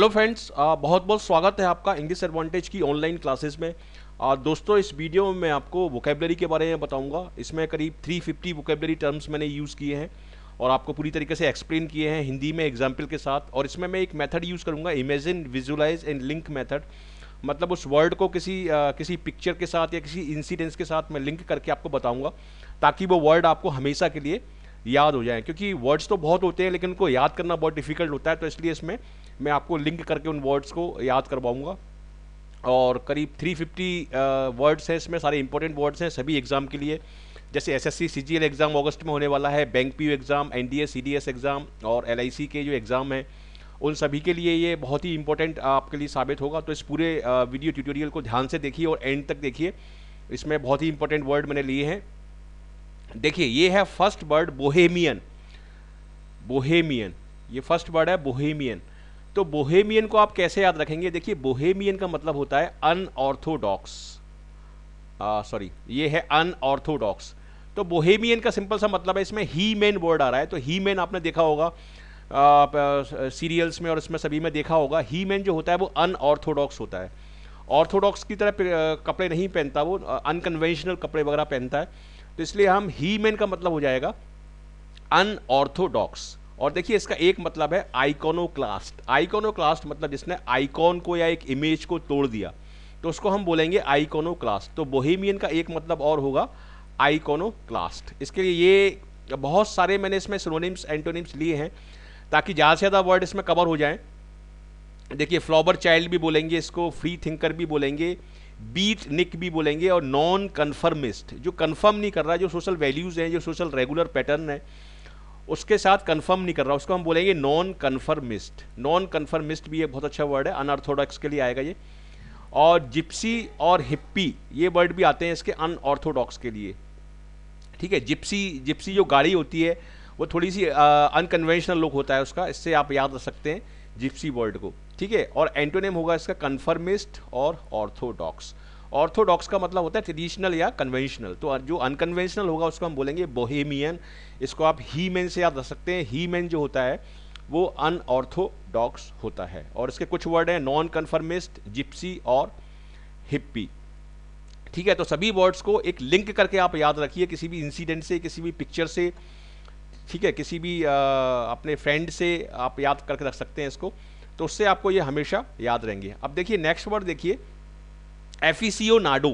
Hello friends बहुत बहुत स्वागत है आपका इंग्लिश एडवांटेज की ऑनलाइन क्लासेस में आ, दोस्तों इस वीडियो में मैं आपको वोकेबलरी के बारे में बताऊंगा इसमें करीब 350 फिफ्टी वोकेबलरी टर्म्स मैंने यूज़ किए हैं और आपको पूरी तरीके से एक्सप्लेन किए हैं हिंदी में एग्जाम्पल के साथ और इसमें मैं एक मैथड यूज़ करूँगा imagine visualise and link method मतलब उस वर्ड को किसी आ, किसी पिक्चर के साथ या किसी इंसिडेंस के साथ मैं लिंक करके आपको बताऊँगा ताकि वो वर्ड आपको हमेशा के लिए याद हो जाए क्योंकि वर्ड्स तो बहुत होते हैं लेकिन उनको याद करना बहुत डिफिकल्ट होता है तो इसलिए इसमें मैं आपको लिंक करके उन वर्ड्स को याद करवाऊँगा और करीब 350 वर्ड्स हैं इसमें सारे इंपॉर्टेंट वर्ड्स हैं सभी एग्ज़ाम के लिए जैसे एस एस सी एग्ज़ाम अगस्त में होने वाला है bank P exam N D exam और एल के जो एग्ज़ाम हैं उन सभी के लिए ये बहुत ही इंपॉर्टेंट आपके लिए साबित होगा तो इस पूरे वीडियो ट्यूटोरियल को ध्यान से देखिए और एंड तक देखिए इसमें बहुत ही इंपॉर्टेंट वर्ड मैंने लिए हैं देखिए ये है फर्स्ट वर्ड बोहेमियन बोहेमियन ये फर्स्ट वर्ड है बोहेमियन तो बोहेमियन को आप कैसे याद रखेंगे देखिए बोहेमियन का मतलब होता है अनऑर्थोडॉक्स सॉरी ये है अनऑर्थोडॉक्स तो बोहेमियन का सिंपल सा मतलब है इसमें ही मैन वर्ड आ रहा है तो ही मैन आपने देखा होगा सीरियल्स में और इसमें सभी में देखा होगा ही मैन जो होता है वो अनऑर्थोडॉक्स होता है ऑर्थोडॉक्स की तरह कपड़े नहीं पहनता वो अनकन्वेंशनल कपड़े वगैरह पहनता है तो इसलिए हम ही मैन का मतलब हो जाएगा अनऑर्थोडॉक्स और देखिए इसका एक मतलब है आइकोनो क्लास्ट आइकोनो क्लास्ट मतलब जिसने आइकॉन को या एक इमेज को तोड़ दिया तो उसको हम बोलेंगे क्लास्ट तो बोहेमियन का एक मतलब और होगा क्लास्ट इसके लिए ये बहुत सारे मैंने इसमें सिनोनिम्स एंटोनिम्स लिए हैं ताकि ज़्यादा से ज़्यादा वर्ड इसमें कवर हो जाएं देखिए फ्लॉबर चाइल्ड भी बोलेंगे इसको फ्री थिंकर भी बोलेंगे बीट निक भी बोलेंगे और नॉन कन्फर्मिस्ट जो कन्फर्म नहीं कर रहा है जो सोशल वैल्यूज़ हैं जो सोशल रेगुलर पैटर्न है उसके साथ कंफर्म नहीं कर रहा उसको हम बोलेंगे नॉन कन्फर्मिस्ट नॉन कन्फर्मिस्ट भी एक बहुत अच्छा वर्ड है अनऑर्थोडॉक्स के लिए आएगा ये और जिप्सी और हिप्पी ये वर्ड भी आते हैं इसके अनऑर्थोडॉक्स के लिए ठीक है जिप्सी जिप्सी जो गाड़ी होती है वो थोड़ी सी अनकन्वेंशनल लुक होता है उसका इससे आप याद रख सकते हैं जिप्सी वर्ड को ठीक है और एंटोनेम होगा इसका कन्फर्मिस्ट और ऑर्थोडॉक्स और ऑर्थोडॉक्स का मतलब होता है ट्रेडिशनल या कन्वेंशनल तो जो अनकन्वेंशनल होगा उसको हम बोलेंगे बोहेमियन इसको आप ही मैन से याद रख सकते हैं ही मैन जो होता है वो अनऑर्थोडॉक्स होता है और इसके कुछ वर्ड हैं नॉन कन्फर्मिस्ट जिप्सी और हिप्पी ठीक है तो सभी वर्ड्स को एक लिंक करके आप याद रखिए किसी भी इंसिडेंट से किसी भी पिक्चर से ठीक है किसी भी आ, अपने फ्रेंड से आप याद करके रख सकते हैं इसको तो उससे आपको ये हमेशा याद रहेंगे अब देखिए नेक्स्ट वर्ड देखिए एफिसियो नाडो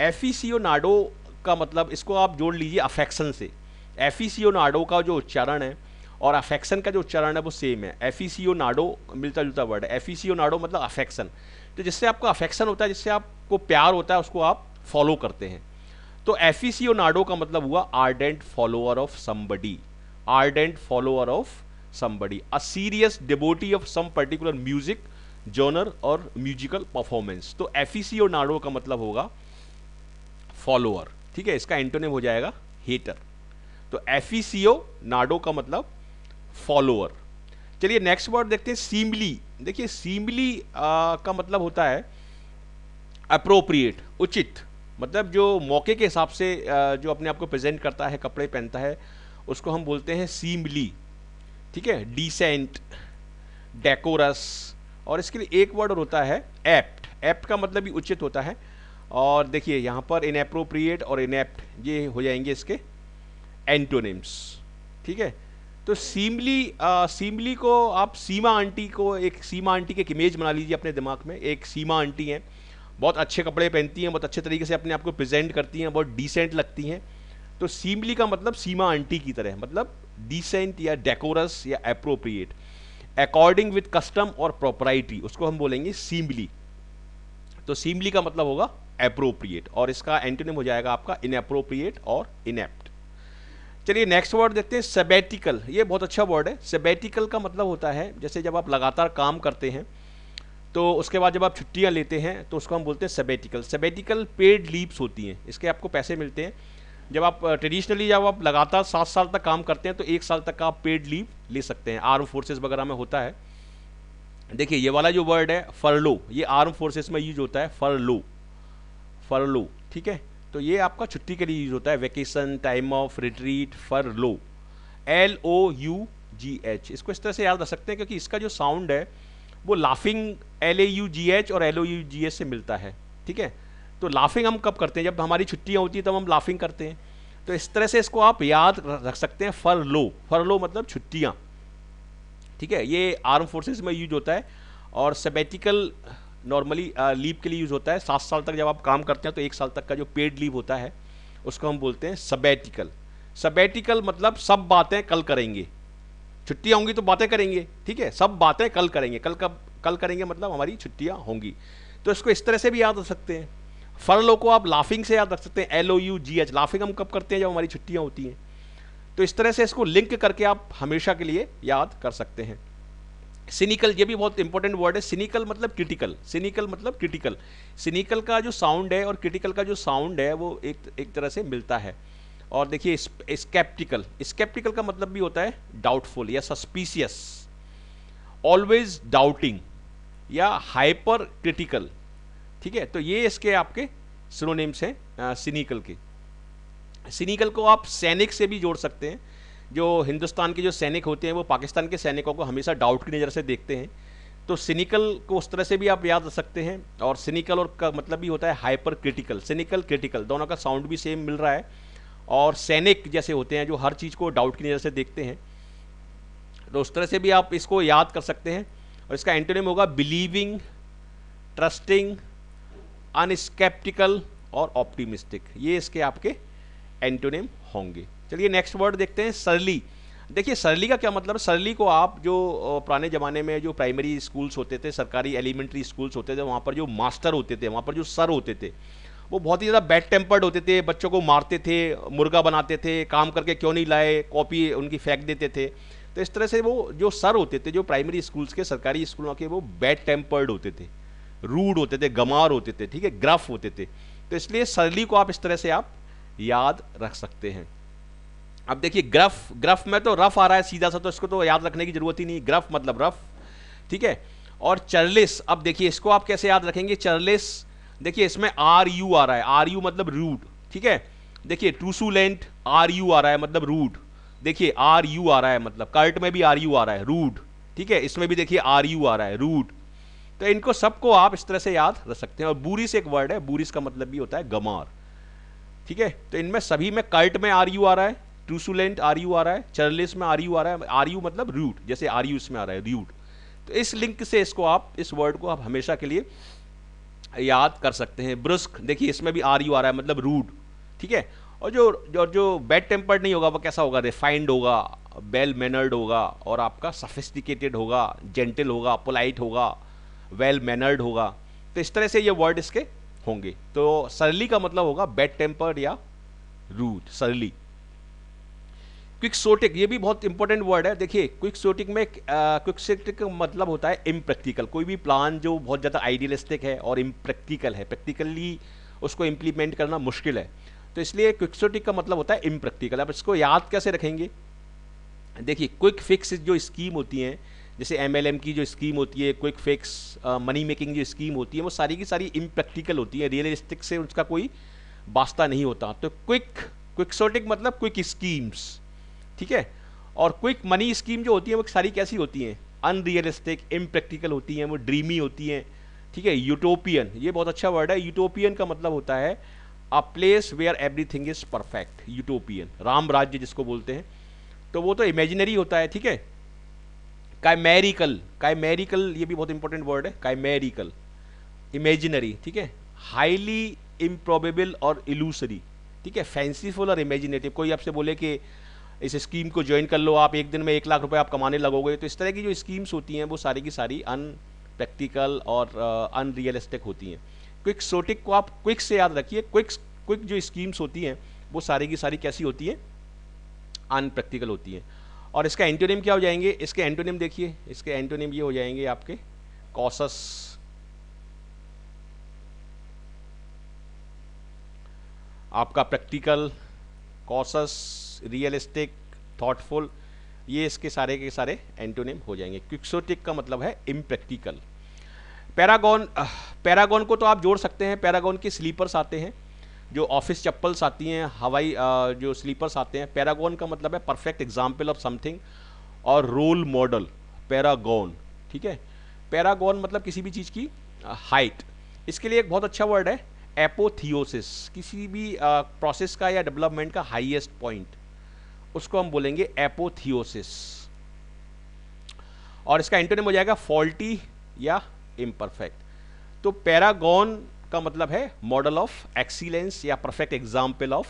एफिसियो नाडो का मतलब इसको आप जोड़ लीजिए अफेक्शन से एफिसियो नाडो e का जो उच्चारण है और अफेक्शन का जो उच्चारण है वो सेम है एफिसियो नाडो e मिलता जुलता वर्ड है एफिसियो नाडो e मतलब अफेक्शन तो जिससे आपको अफेक्शन होता है जिससे आपको प्यार होता है उसको आप फॉलो करते हैं तो एफिसियो नाडो का मतलब हुआ ardent follower of somebody ardent follower of somebody a serious डिबोटी of some particular music genre और म्यूजिकल परफॉर्मेंस तो एफिसियो e नाडो का मतलब होगा फॉलोअर ठीक है इसका एंटोनिम हो जाएगा हेटर तो एफिसियो e नाडो का मतलब फॉलोअर चलिए नेक्स्ट वर्ड देखते हैं सीमली देखिए सीमली का मतलब होता है अप्रोप्रिएट उचित मतलब जो मौके के हिसाब से आ, जो अपने आप को प्रेजेंट करता है कपड़े पहनता है उसको हम बोलते हैं सीमली ठीक है डिसेंट डेकोरस और इसके लिए एक वर्ड होता है एप्ट एप्ट का मतलब भी उचित होता है और देखिए यहाँ पर इनएप्रोप्रिएट और इनएप्ट ये हो जाएंगे इसके एंटोनिम्स ठीक है तो सीमली आ, सीमली को आप सीमा आंटी को एक सीमा आंटी के एक इमेज बना लीजिए अपने दिमाग में एक सीमा आंटी हैं बहुत अच्छे कपड़े पहनती हैं बहुत अच्छे तरीके से अपने आप को प्रेजेंट करती हैं बहुत डिसेंट लगती हैं तो सीमली का मतलब सीमा आंटी की तरह मतलब डिसेंट या डेकोरस या अप्रोप्रिएट अकॉर्डिंग विथ कस्टम और प्रोपराइटी उसको हम बोलेंगे सीमली तो सीमली का मतलब होगा अप्रोप्रिएट और इसका एंटोनिम हो जाएगा आपका इनअप्रोप्रिएट और इनएप्ट चलिए नेक्स्ट वर्ड देखते हैं सेबेटिकल ये बहुत अच्छा वर्ड है सेबेटिकल का मतलब होता है जैसे जब आप लगातार काम करते हैं तो उसके बाद जब आप छुट्टियां लेते हैं तो उसको हम बोलते हैं सेबेटिकल सेबेटिकल पेड लीव्स होती हैं इसके आपको पैसे मिलते हैं जब आप ट्रेडिशनली जब आप लगातार सात साल तक काम करते हैं तो एक साल तक का आप पेड लीव ले सकते हैं आर्म फोर्सेज वगैरह में होता है देखिए ये वाला जो वर्ड है फरलो ये आर्म फोर्सेस में यूज होता है फरलो फरलो ठीक है तो ये आपका छुट्टी के लिए यूज होता है vacation time off retreat furlough L O U G H इसको इस तरह से याद रख सकते हैं क्योंकि इसका जो साउंड है वो laughing L A U G H और L O U G H से मिलता है ठीक है तो लाफिंग हम कब करते हैं जब हमारी छुट्टियाँ होती हैं तब हम लाफिंग करते हैं तो इस तरह से इसको आप याद रख सकते हैं फर लो फर लो मतलब छुट्टियाँ ठीक है ये आर्म फोर्सेस में यूज होता है और सेबेटिकल नॉर्मली लीव के लिए यूज़ होता है सात साल तक जब आप काम करते हैं तो एक साल तक का जो पेड लीव होता है उसको हम बोलते हैं सबेटिकल सबैटिकल मतलब सब बातें कल करेंगे छुट्टियाँ होंगी तो बातें करेंगे ठीक है सब बातें कल करेंगे कल कब कल करेंगे मतलब हमारी छुट्टियाँ होंगी तो इसको इस तरह से भी याद रख सकते हैं फरलो को आप लाफिंग से याद रख सकते हैं L O U G H laughing हम कब करते हैं जब हमारी छुट्टियाँ होती हैं तो इस तरह से इसको लिंक करके आप हमेशा के लिए याद कर सकते हैं सिनिकल ये भी बहुत इंपॉर्टेंट वर्ड है सिनिकल मतलब क्रिटिकल सिनिकल मतलब क्रिटिकल सिनिकल का जो साउंड है और क्रिटिकल का जो साउंड है वो एक एक तरह से मिलता है और देखिए स्केप्टिकल स्केप्टिकल का मतलब भी होता है डाउटफुल या सस्पिशियस ऑलवेज डाउटिंग या हाइपर क्रिटिकल ठीक है तो ये इसके आपके सिनोनिम्स हैं सिनिकल के सिनिकल को आप सैनिक से भी जोड़ सकते हैं जो हिंदुस्तान के जो सैनिक होते हैं वो पाकिस्तान के सैनिकों को हमेशा डाउट की नज़र से देखते हैं तो सिनिकल को उस तरह से भी आप याद रख सकते हैं और सिनिकल और का मतलब भी होता है हाइपर क्रिटिकल सिनिकल क्रिटिकल दोनों का साउंड भी सेम मिल रहा है और सैनिक जैसे होते हैं जो हर चीज़ को डाउट की नज़र से देखते हैं तो उस तरह से भी आप इसको याद कर सकते हैं और इसका एंटोनिम होगा बिलीविंग ट्रस्टिंग अनस्केप्टिकल और ऑप्टिमिस्टिक ये इसके आपके एंटोनिम होंगे चलिए नेक्स्ट वर्ड देखते हैं सरली देखिए सरली का क्या मतलब सरली को आप जो पुराने ज़माने में जो प्राइमरी स्कूल्स होते थे सरकारी एलिमेंट्री स्कूल्स होते थे वहाँ पर जो मास्टर होते थे वहाँ पर जो सर होते थे वो बहुत ही ज़्यादा बैड टेम्पर्ड होते थे बच्चों को मारते थे मुर्गा बनाते थे काम करके क्यों नहीं लाए कॉपी उनकी फेंक देते थे तो इस तरह से वो जो सर होते थे जो प्राइमरी स्कूल्स के सरकारी स्कूलों के वो बैड टेम्पर्ड होते थे रूड होते थे गमार होते थे ठीक है ग्रफ होते थे तो इसलिए सरली को आप इस तरह से आप याद रख सकते हैं अब देखिए ग्रफ ग्रफ में तो रफ आ रहा है सीधा सा तो इसको तो याद रखने की जरूरत ही नहीं ग्रफ मतलब रफ ठीक है और चरलिस अब देखिए इसको आप कैसे याद रखेंगे चरलिस देखिए इसमें आर यू आ रहा है आर यू मतलब रूट ठीक है देखिए ट्रूसुलेंट आर यू आ रहा है मतलब रूट देखिए आर यू आ रहा है मतलब कर्ट में भी आर यू आ रहा है रूट ठीक है इसमें भी देखिए आर यू आ रहा है रूट तो इनको सबको आप इस तरह से याद रख सकते हैं और बूरिस एक वर्ड है बूरिस का मतलब भी होता है गमार ठीक है तो इनमें सभी में कर्ट में आर यू आ रहा है ट्रूसुलेंट आर यू आ रहा है चरलिस में आर यू आ रहा है आर यू मतलब रूट जैसे आर यू इसमें आ रहा है रूट तो इस लिंक से इसको आप इस वर्ड को आप हमेशा के लिए याद कर सकते हैं ब्रुस्क देखिए इसमें भी आर यू आ रहा है मतलब रूड ठीक है और जो जो जो बैड टेम्पर्ड नहीं होगा वो कैसा होगा रिफाइंड होगा वेल मैनर्ड होगा और आपका सफिस्टिकेटेड होगा जेंटल होगा पोलाइट होगा वेल मैनर्ड होगा तो इस तरह से ये वर्ड इसके होंगे तो सरली का मतलब होगा बेड टेम्पर या रूड सरली क्विक सोटिक ये भी बहुत इंपॉर्टेंट वर्ड है देखिए क्विक सोटिक में क्विक सोटिक का मतलब होता है इम्प्रैक्टिकल कोई भी प्लान जो बहुत ज़्यादा आइडियलिस्टिक है और इम्प्रैक्टिकल है प्रैक्टिकली उसको इम्प्लीमेंट करना मुश्किल है तो इसलिए क्विक सोटिक का मतलब होता है इम्प्रैक्टिकल आप इसको याद कैसे रखेंगे देखिए क्विक फिक्स जो स्कीम होती हैं जैसे एम की जो स्कीम होती है क्विक फिक्स मनी मेकिंग जो स्कीम होती है वो सारी की सारी इम्प्रैक्टिकल होती है रियलिस्टिक से उसका कोई वास्ता नहीं होता तो क्विक क्विकसोटिक मतलब क्विक स्कीम्स ठीक है और क्विक मनी स्कीम जो होती है वो सारी कैसी होती हैं अनरियलिस्टिक इम्प्रैक्टिकल होती हैं वो ड्रीमी होती हैं ठीक है यूटोपियन ये बहुत अच्छा वर्ड है यूटोपियन का मतलब होता है a place where everything is perfect utopian Ram Rajya जिसको बोलते हैं तो वो तो इमेजिनरी होता है ठीक है काइमेरिकल काइमेरिकल ये भी बहुत इंपॉर्टेंट वर्ड है काइमेरिकल इमेजिनरी ठीक है हाईली इम्प्रॉबेबल और इलूसरी ठीक है फैंसीफुल और इमेजिनेटिव कोई आपसे बोले कि इस स्कीम को ज्वाइन कर लो आप एक दिन में एक लाख रुपए आप कमाने लगोगे तो इस तरह की जो स्कीम्स होती हैं वो सारी की सारी अन प्रैक्टिकल और अनरियलिस्टिक uh, होती हैं क्विक सोटिक को आप क्विक से याद रखिए क्विक क्विक जो स्कीम्स होती हैं वो सारी की सारी कैसी होती हैं अनप्रैक्टिकल होती हैं और इसका एंटोनिम क्या हो जाएंगे इसके एंटोनिम देखिए इसके एंटोनिम ये हो जाएंगे आपके कॉसस आपका प्रैक्टिकल कॉसस रियलिस्टिक थॉटफुल ये इसके सारे के सारे एंटोनिम हो जाएंगे क्विक्सोटिक का मतलब है इम्प्रैक्टिकल पैरागॉन पैरागॉन को तो आप जोड़ सकते हैं पैरागॉन के स्लीपर्स आते हैं जो ऑफिस चप्पल्स आती हैं हवाई जो स्लीपर्स आते हैं पैरागॉन का मतलब है परफेक्ट एग्जाम्पल ऑफ समथिंग और रोल मॉडल पैरागॉन ठीक है पैरागॉन मतलब किसी भी चीज़ की हाइट इसके लिए एक बहुत अच्छा वर्ड है एपोथियोसिस किसी भी प्रोसेस का या डेवलपमेंट का हाईएस्ट पॉइंट उसको हम बोलेंगे एपोथियोसिस और इसका इंटरनेम हो जाएगा फॉल्टी या इम्परफेक्ट तो पैरागॉन का मतलब है मॉडल ऑफ एक्सीलेंस या परफेक्ट एग्जाम्पल ऑफ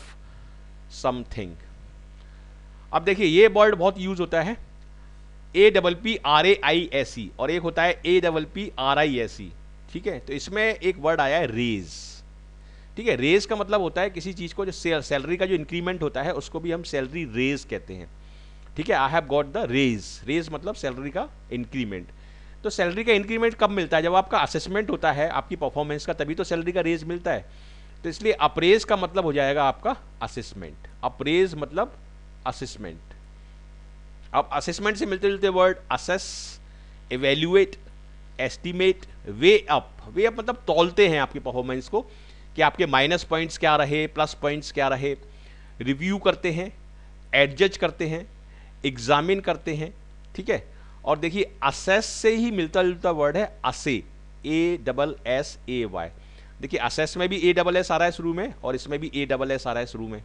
समथिंग अब देखिए ये वर्ड बहुत यूज होता है A double P R A I S E और एक होता है A double P R I S E ठीक है तो इसमें एक वर्ड आया है रेज ठीक है रेज का मतलब होता है किसी चीज़ को जो सैलरी का जो इंक्रीमेंट होता है उसको भी हम सैलरी रेज कहते हैं ठीक है I have got the raise raise मतलब सैलरी का इंक्रीमेंट तो सैलरी का इंक्रीमेंट कब मिलता है जब आपका असेसमेंट होता है आपकी परफॉर्मेंस का तभी तो सैलरी का रेज मिलता है तो इसलिए अप्रेज का मतलब हो जाएगा आपका असेसमेंट अप्रेज मतलब असेसमेंट अब असेसमेंट से मिलते जुलते word assess evaluate estimate weigh up weigh up मतलब तोलते हैं आपकी परफॉर्मेंस को कि आपके माइनस पॉइंट्स क्या रहे प्लस पॉइंट्स क्या रहे रिव्यू करते हैं एडजस्ट करते हैं एग्जामिन करते हैं ठीक है और देखिए असेस से ही मिलता जुलता वर्ड है assay A double S A Y देखिए असेस में भी ए डबल एस आ रहा है शुरू में और इसमें भी ए डबल एस आ रहा है शुरू में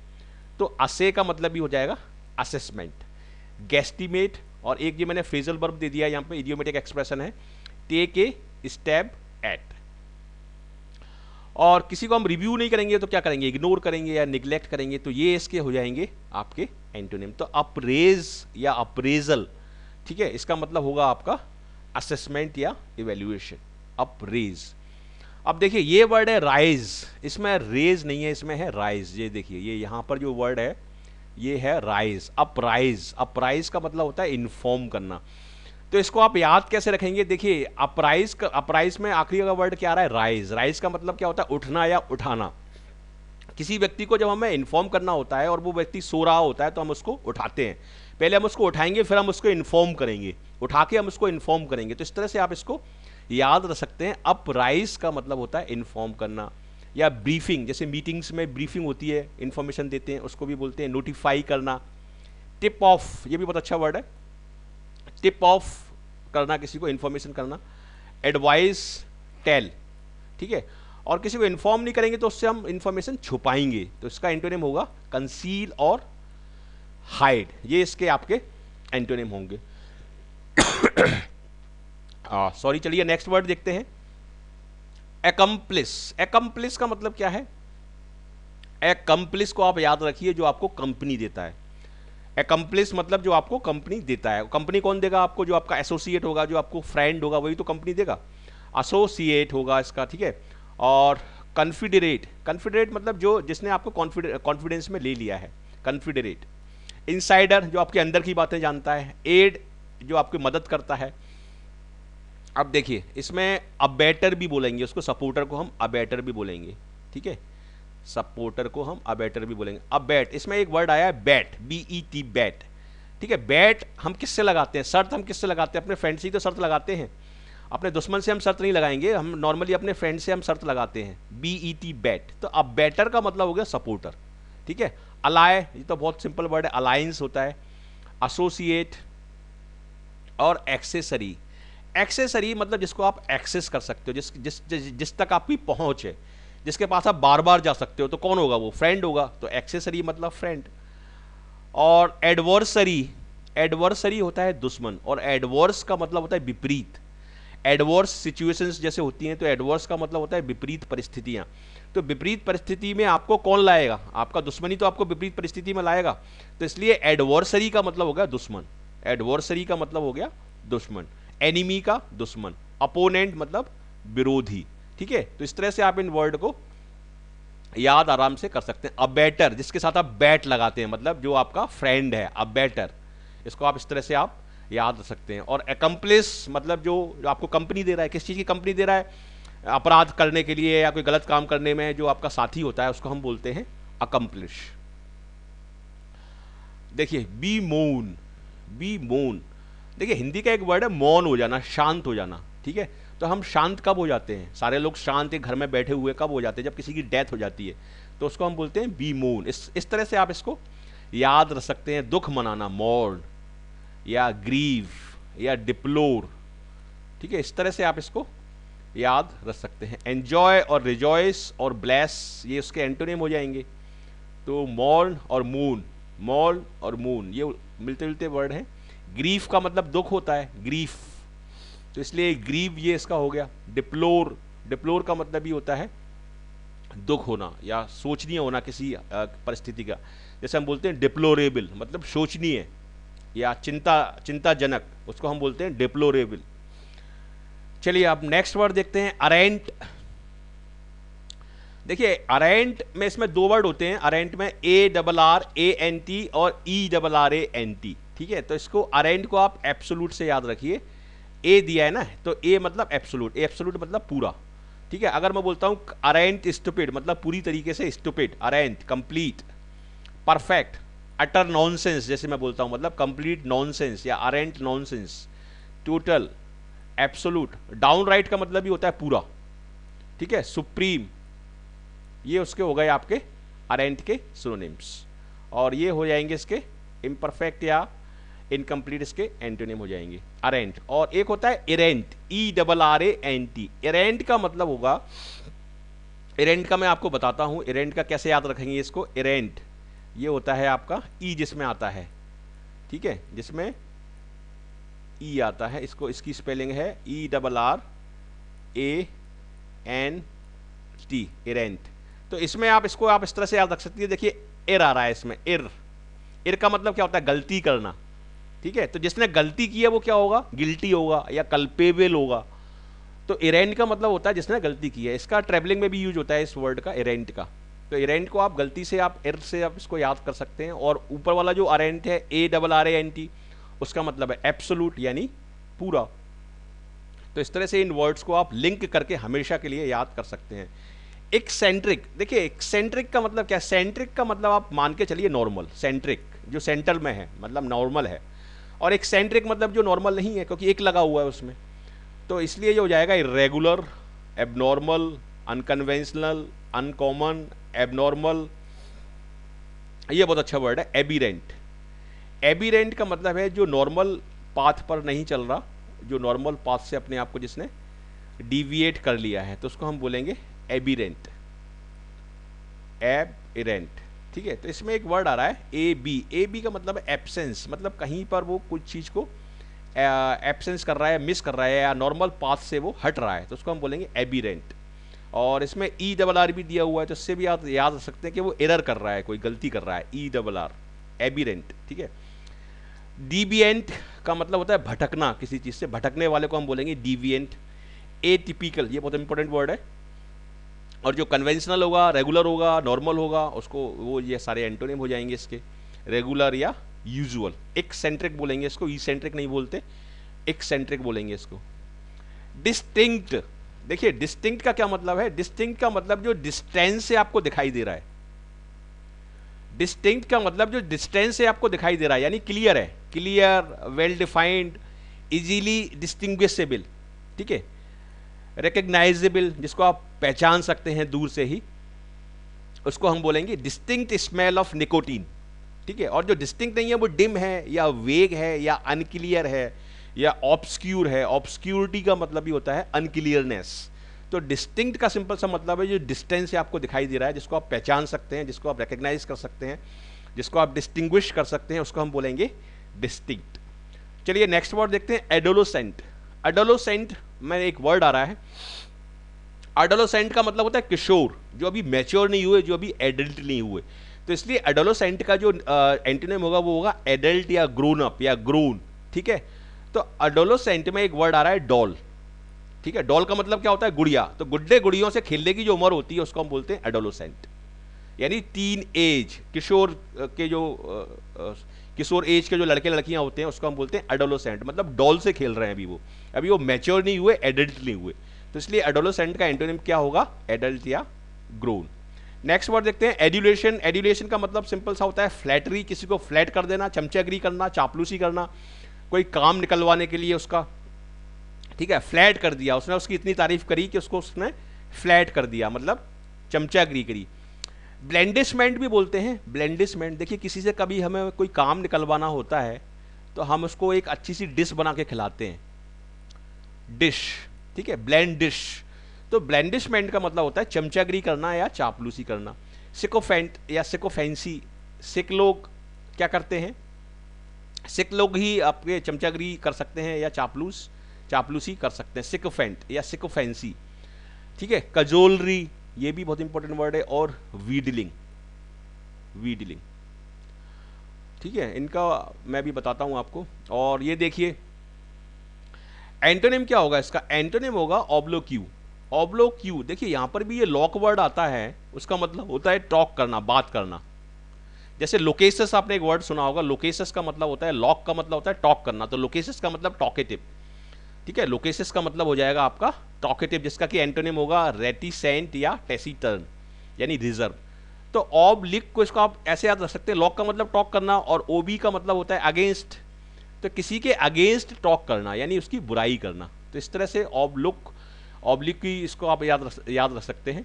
तो असे का मतलब भी हो जाएगा असेसमेंट गेस्टिमेट और एक ये मैंने फ्रेजल बर्ब दे दिया यहाँ पे इडियोमेटिक एक्सप्रेशन है टेक ए स्टेप एट और किसी को हम रिव्यू नहीं करेंगे तो क्या करेंगे इग्नोर करेंगे या निग्लेक्ट करेंगे तो ये इसके हो जाएंगे आपके एंटोनिम तो अपरेज या अपरेजल ठीक है इसका मतलब होगा आपका असेसमेंट या इवेल्युएशन अप रेज अब देखिए ये वर्ड है राइज इसमें रेज नहीं है इसमें है राइज ये देखिए ये यहाँ पर जो वर्ड है ये है राइज अपराइज अपराइज का मतलब होता है इन्फॉर्म करना तो इसको आप याद कैसे रखेंगे देखिए अपराइज अपराइज में आखिरी का वर्ड क्या आ रहा है राइज राइज का मतलब क्या होता है उठना या उठाना किसी व्यक्ति को जब हमें इन्फॉर्म करना होता है और वो व्यक्ति सो रहा होता है तो हम उसको उठाते हैं पहले हम उसको उठाएंगे फिर हम उसको इन्फॉर्म करेंगे उठा के हम उसको इन्फॉर्म करेंगे तो इस तरह से आप इसको याद रख सकते हैं अप राइज का मतलब होता है इन्फॉर्म करना या ब्रीफिंग जैसे मीटिंग्स में ब्रीफिंग होती है इन्फॉर्मेशन देते हैं उसको भी बोलते हैं नोटिफाई करना टिप ऑफ ये भी बहुत अच्छा वर्ड है टिप ऑफ करना किसी को इन्फॉर्मेशन करना एडवाइस टेल ठीक है और किसी को इन्फॉर्म नहीं करेंगे तो उससे हम इन्फॉर्मेशन छुपाएंगे तो इसका इंटोनेम होगा कंसील और हाइड ये इसके आपके एंटोनिम होंगे सॉरी चलिए नेक्स्ट वर्ड देखते हैं एकम्प्लिस एकम्प्लिस का मतलब क्या है एकम्प्लिस को आप याद रखिए जो आपको कंपनी देता है एकम्प्लिस मतलब जो आपको कंपनी देता है कंपनी कौन देगा आपको जो आपका एसोसिएट होगा जो आपको फ्रेंड होगा वही तो कंपनी देगा एसोसिएट होगा इसका ठीक है और कन्फिडरेट कन्फिडरेट मतलब जो जिसने आपको कॉन्फिडेंस में ले लिया है कन्फिडरेट इनसाइडर जो आपके अंदर की बातें जानता है एड जो आपकी मदद करता है अब देखिए इसमें अबेटर भी बोलेंगे उसको सपोर्टर को हम अबेटर भी बोलेंगे ठीक है सपोर्टर को हम अबेटर भी बोलेंगे बैट इसमें एक वर्ड आया है bet B E T bet ठीक है बैट हम किससे लगाते हैं शर्त हम किससे लगाते हैं अपने फ्रेंड से ही तो शर्त लगाते हैं अपने दुश्मन से हम शर्त नहीं लगाएंगे हम नॉर्मली अपने फ्रेंड से हम शर्त लगाते हैं बी ई टी बैट तो अब बैटर का मतलब हो गया सपोर्टर ठीक है अलाय ये तो बहुत सिंपल वर्ड है अलायंस होता है एसोसिएट और एक्सेसरी एक्सेसरी मतलब जिसको आप एक्सेस कर सकते हो जिस जिस जिस, जिस तक आपकी पहुंच है जिसके पास आप बार बार जा सकते हो तो कौन होगा वो फ्रेंड होगा तो एक्सेसरी मतलब फ्रेंड और एडवर्सरी एडवर्सरी होता है दुश्मन और एडवर्स का मतलब होता है विपरीत एडवर्स सिचुएशंस जैसे होती हैं तो एडवर्स का मतलब होता है विपरीत परिस्थितियाँ तो विपरीत परिस्थिति में आपको कौन लाएगा आपका दुश्मनी तो आपको विपरीत परिस्थिति में लाएगा तो इसलिए एडवर्सरी का मतलब हो गया दुश्मन एडवर्सरी का मतलब हो गया दुश्मन एनिमी का दुश्मन अपोनेंट मतलब विरोधी ठीक है तो इस तरह से आप इन वर्ड को याद आराम से कर सकते हैं अबेटर जिसके साथ आप बैट लगाते हैं मतलब जो आपका फ्रेंड है अबेटर इसको आप इस तरह से आप याद रख सकते हैं और अकम्पलिस मतलब जो, जो आपको कंपनी दे रहा है किस चीज़ की कंपनी दे रहा है अपराध करने के लिए या कोई गलत काम करने में जो आपका साथी होता है उसको हम बोलते हैं अकम्प्लिश देखिए बी मोन बी मोन देखिए हिंदी का एक वर्ड है मौन हो जाना शांत हो जाना ठीक है तो हम शांत कब हो जाते हैं सारे लोग शांत घर में बैठे हुए कब हो जाते हैं जब किसी की डेथ हो जाती है तो उसको हम बोलते हैं बी मोन इस इस तरह से आप इसको याद रख सकते हैं दुख मनाना मौन या ग्रीव या डिप्लोर ठीक है इस तरह से आप इसको याद रख सकते हैं एन्जॉय और रिजॉयस और ब्लैस ये उसके एंटोनियम हो जाएंगे तो मॉर्न और मून मॉर्न और मून ये मिलते जुलते वर्ड हैं ग्रीफ का मतलब दुख होता है ग्रीफ तो इसलिए ग्रीव ये इसका हो गया डिप्लोर डिप्लोर का मतलब ये होता है दुख होना या सोचनीय होना किसी परिस्थिति का जैसे हम बोलते हैं डिप्लोरेबल मतलब शोचनीय या चिंता चिंताजनक उसको हम बोलते हैं डिप्लोरेबल चलिए अब नेक्स्ट वर्ड देखते हैं अरेंट देखिए अरेंट में इसमें दो वर्ड होते हैं अरेंट में A double R A N T और E double R A N T ठीक है तो इसको अरेंट को आप एप्सोलूट से याद रखिए ए दिया है ना तो ए मतलब एप्सोलूट एप्सोलूट मतलब पूरा ठीक है अगर मैं बोलता हूँ अरेंट स्टुपिड मतलब पूरी तरीके से stupid arrant complete perfect utter nonsense जैसे मैं बोलता हूँ मतलब कंप्लीट नॉनसेंस या arrant nonsense total absolute downright का मतलब ही होता है पूरा ठीक है सुप्रीम ये उसके हो गए आपके अरेंट के सुनोनिम्स और ये हो जाएंगे इसके इम्परफेक्ट या इनकम्प्लीट इसके एंटोनिम हो जाएंगे अरेंट और एक होता है errant E double R A N T errant का मतलब होगा इरेंट का मैं आपको बताता हूँ इरेंट का कैसे याद रखेंगे इसको इरेंट ये होता है आपका ई e जिसमें आता है ठीक है जिसमें ई e आता है इसको इसकी स्पेलिंग है E double R A N T errant तो इसमें आप इसको आप इस तरह से याद रख सकती है देखिए एर आ रहा है इसमें एर एर का मतलब क्या होता है गलती करना ठीक है तो जिसने गलती की है वो क्या होगा गिल्टी होगा या कल्पेबल होगा तो इरेंट का मतलब होता है जिसने गलती की है इसका ट्रेवलिंग में भी यूज होता है इस वर्ड का इरेंट का तो इरेंट को आप गलती से आप इर से आप इसको याद कर सकते हैं और ऊपर वाला जो अरेंट है A double R A N T उसका मतलब है एप्सोलूट यानी पूरा तो इस तरह से इन वर्ड्स को आप लिंक करके हमेशा के लिए याद कर सकते हैं एक्सेंट्रिक देखिए एक्सेंट्रिक का मतलब क्या सेंट्रिक का मतलब आप मान के चलिए नॉर्मल सेंट्रिक जो सेंटर में है मतलब नॉर्मल है और एक्सेंट्रिक मतलब जो नॉर्मल नहीं है क्योंकि एक लगा हुआ है उसमें तो इसलिए ये हो जाएगा irregular abnormal unconventional uncommon abnormal ये बहुत अच्छा वर्ड है एबिरेंट एबीरेंट का मतलब है जो नॉर्मल पाथ पर नहीं चल रहा जो नॉर्मल पाथ से अपने आप को जिसने डिविएट कर लिया है तो उसको हम बोलेंगे एबीरेंट एबरेंट ठीक है तो इसमें एक वर्ड आ रहा है ए बी ए बी का मतलब एबसेंस मतलब कहीं पर वो कुछ चीज़ को एबसेंस कर रहा है मिस कर रहा है या नॉर्मल पाथ से वो हट रहा है तो उसको हम बोलेंगे एबीरेंट और इसमें ई डबल आर भी दिया हुआ है तो इससे भी आप याद रख सकते हैं कि वो एरर कर रहा है कोई गलती कर रहा है ई डबल आर एबीरेंट ठीक है डीबीएंट का मतलब होता है भटकना किसी चीज़ से भटकने वाले को हम बोलेंगे डीवियंट ए टिपिकल ये बहुत इंपॉर्टेंट वर्ड है और जो कन्वेंशनल होगा रेगुलर होगा नॉर्मल होगा उसको वो ये सारे एंटोनियम हो जाएंगे इसके रेगुलर या यूजुअल सेंट्रिक बोलेंगे इसको ई सेंट्रिक नहीं बोलते एक सेंट्रिक बोलेंगे इसको डिस्टिंक्ट देखिए डिस्टिंक्ट का क्या मतलब है डिस्टिंक्ट का मतलब जो डिस्टेंस से आपको दिखाई दे रहा है डिस्टिंक्ट का मतलब जो डिस्टेंस है आपको दिखाई दे रहा है यानी क्लियर है clear well defined easily distinguishable ठीक है रिकग्नाइजेबल जिसको आप पहचान सकते हैं दूर से ही उसको हम बोलेंगे डिस्टिंक्ट स्मेल ऑफ निकोटीन ठीक है और जो डिस्टिंक्ट नहीं है वो डिम है या वेग है या अनक्लियर है या ऑब्सक्यूर है ऑब्सक्यूरिटी का मतलब ही होता है अनक्लियरनेस तो डिस्टिंक्ट का सिंपल सा मतलब है जो डिस्टेंस आपको दिखाई दे रहा है जिसको आप पहचान सकते हैं जिसको आप रिकग्नाइज कर सकते हैं जिसको आप डिस्टिंग्विश कर सकते हैं उसको हम बोलेंगे डिस्टिंक्ट चलिए नेक्स्ट वर्ड देखते हैं एडोलोसेंट एडोलोसेंट में एक वर्ड आ रहा है एडोलोसेंट का मतलब होता है किशोर जो अभी मैच्योर नहीं हुए जो अभी एडल्ट नहीं हुए तो इसलिए एडोलोसेंट का जो एंटीनेम होगा वो होगा एडल्ट या ग्रोन अप या ग्रोन ठीक है तो एडोलोसेंट में एक वर्ड आ रहा है डॉल ठीक है डॉल का मतलब क्या होता है गुड़िया तो गुड्डे गुड़ियों से खेलने की जो उम्र होती है उसको हम बोलते हैं एडोलोसेंट यानी तीन एज किशोर के जो किशोर एज के जो लड़के लड़कियां होते हैं उसको हम बोलते हैं एडोलोसेंट मतलब डॉल से खेल रहे हैं अभी वो अभी वो मैच्योर नहीं हुए एडल्ट नहीं हुए तो इसलिए एडोलोसेंट का एंटोनिम क्या होगा एडल्ट या ग्रोन नेक्स्ट वर्ड देखते हैं एड्यूलेशन एड्यूलेशन का मतलब सिंपल सा होता है फ्लैटरी किसी को फ्लैट कर देना चमचागिरी करना चापलूसी करना कोई काम निकलवाने के लिए उसका ठीक है फ्लैट कर दिया उसने उसकी इतनी तारीफ करी कि उसको उसने फ्लैट कर दिया मतलब चमचागिरी करी ब्लेंडिशमेंट भी बोलते हैं ब्लेंडिशमेंट देखिए किसी से कभी हमें कोई काम निकलवाना होता है तो हम उसको एक अच्छी सी डिश बना के खिलाते हैं डिश ठीक है ब्लेंडिश तो ब्लेंडिशमेंट का मतलब होता है चमचागिरी करना या चापलूसी करना सिकोफेंट या सिकोफेंसी सिक लोग क्या करते हैं सिक लोग ही आपके चमचागिरी कर सकते हैं या चापलूस चापलूसी कर सकते हैं सिकफेंट या सिकोफेंसी ठीक है कजोलरी ये भी बहुत इंपॉर्टेंट वर्ड है और वीडलिंग वीडलिंग ठीक है इनका मैं भी बताता हूं आपको और ये देखिए एंटोनिम क्या होगा इसका एंटोनिम होगा ऑब्लो क्यू ऑब्लो क्यू देखिए यहां पर भी ये लॉक वर्ड आता है उसका मतलब होता है टॉक करना बात करना जैसे लोकेशस आपने एक वर्ड सुना होगा लोकेशस का मतलब होता है लॉक का मतलब होता है टॉक करना तो लोकेशस का मतलब टॉकेटिव ठीक है लोकेसिस का मतलब हो जाएगा आपका टॉकेटिव जिसका कि एंटोनिम होगा रेटिसेंट या टेसीटर्न यानी रिजर्व तो ऑब लिक को इसको आप ऐसे याद रख सकते हैं लॉक का मतलब टॉक करना और ओबी का मतलब होता है अगेंस्ट तो किसी के अगेंस्ट टॉक करना यानी उसकी बुराई करना तो इस तरह से ऑब लुक लिक की इसको आप याद रख याद रख सकते हैं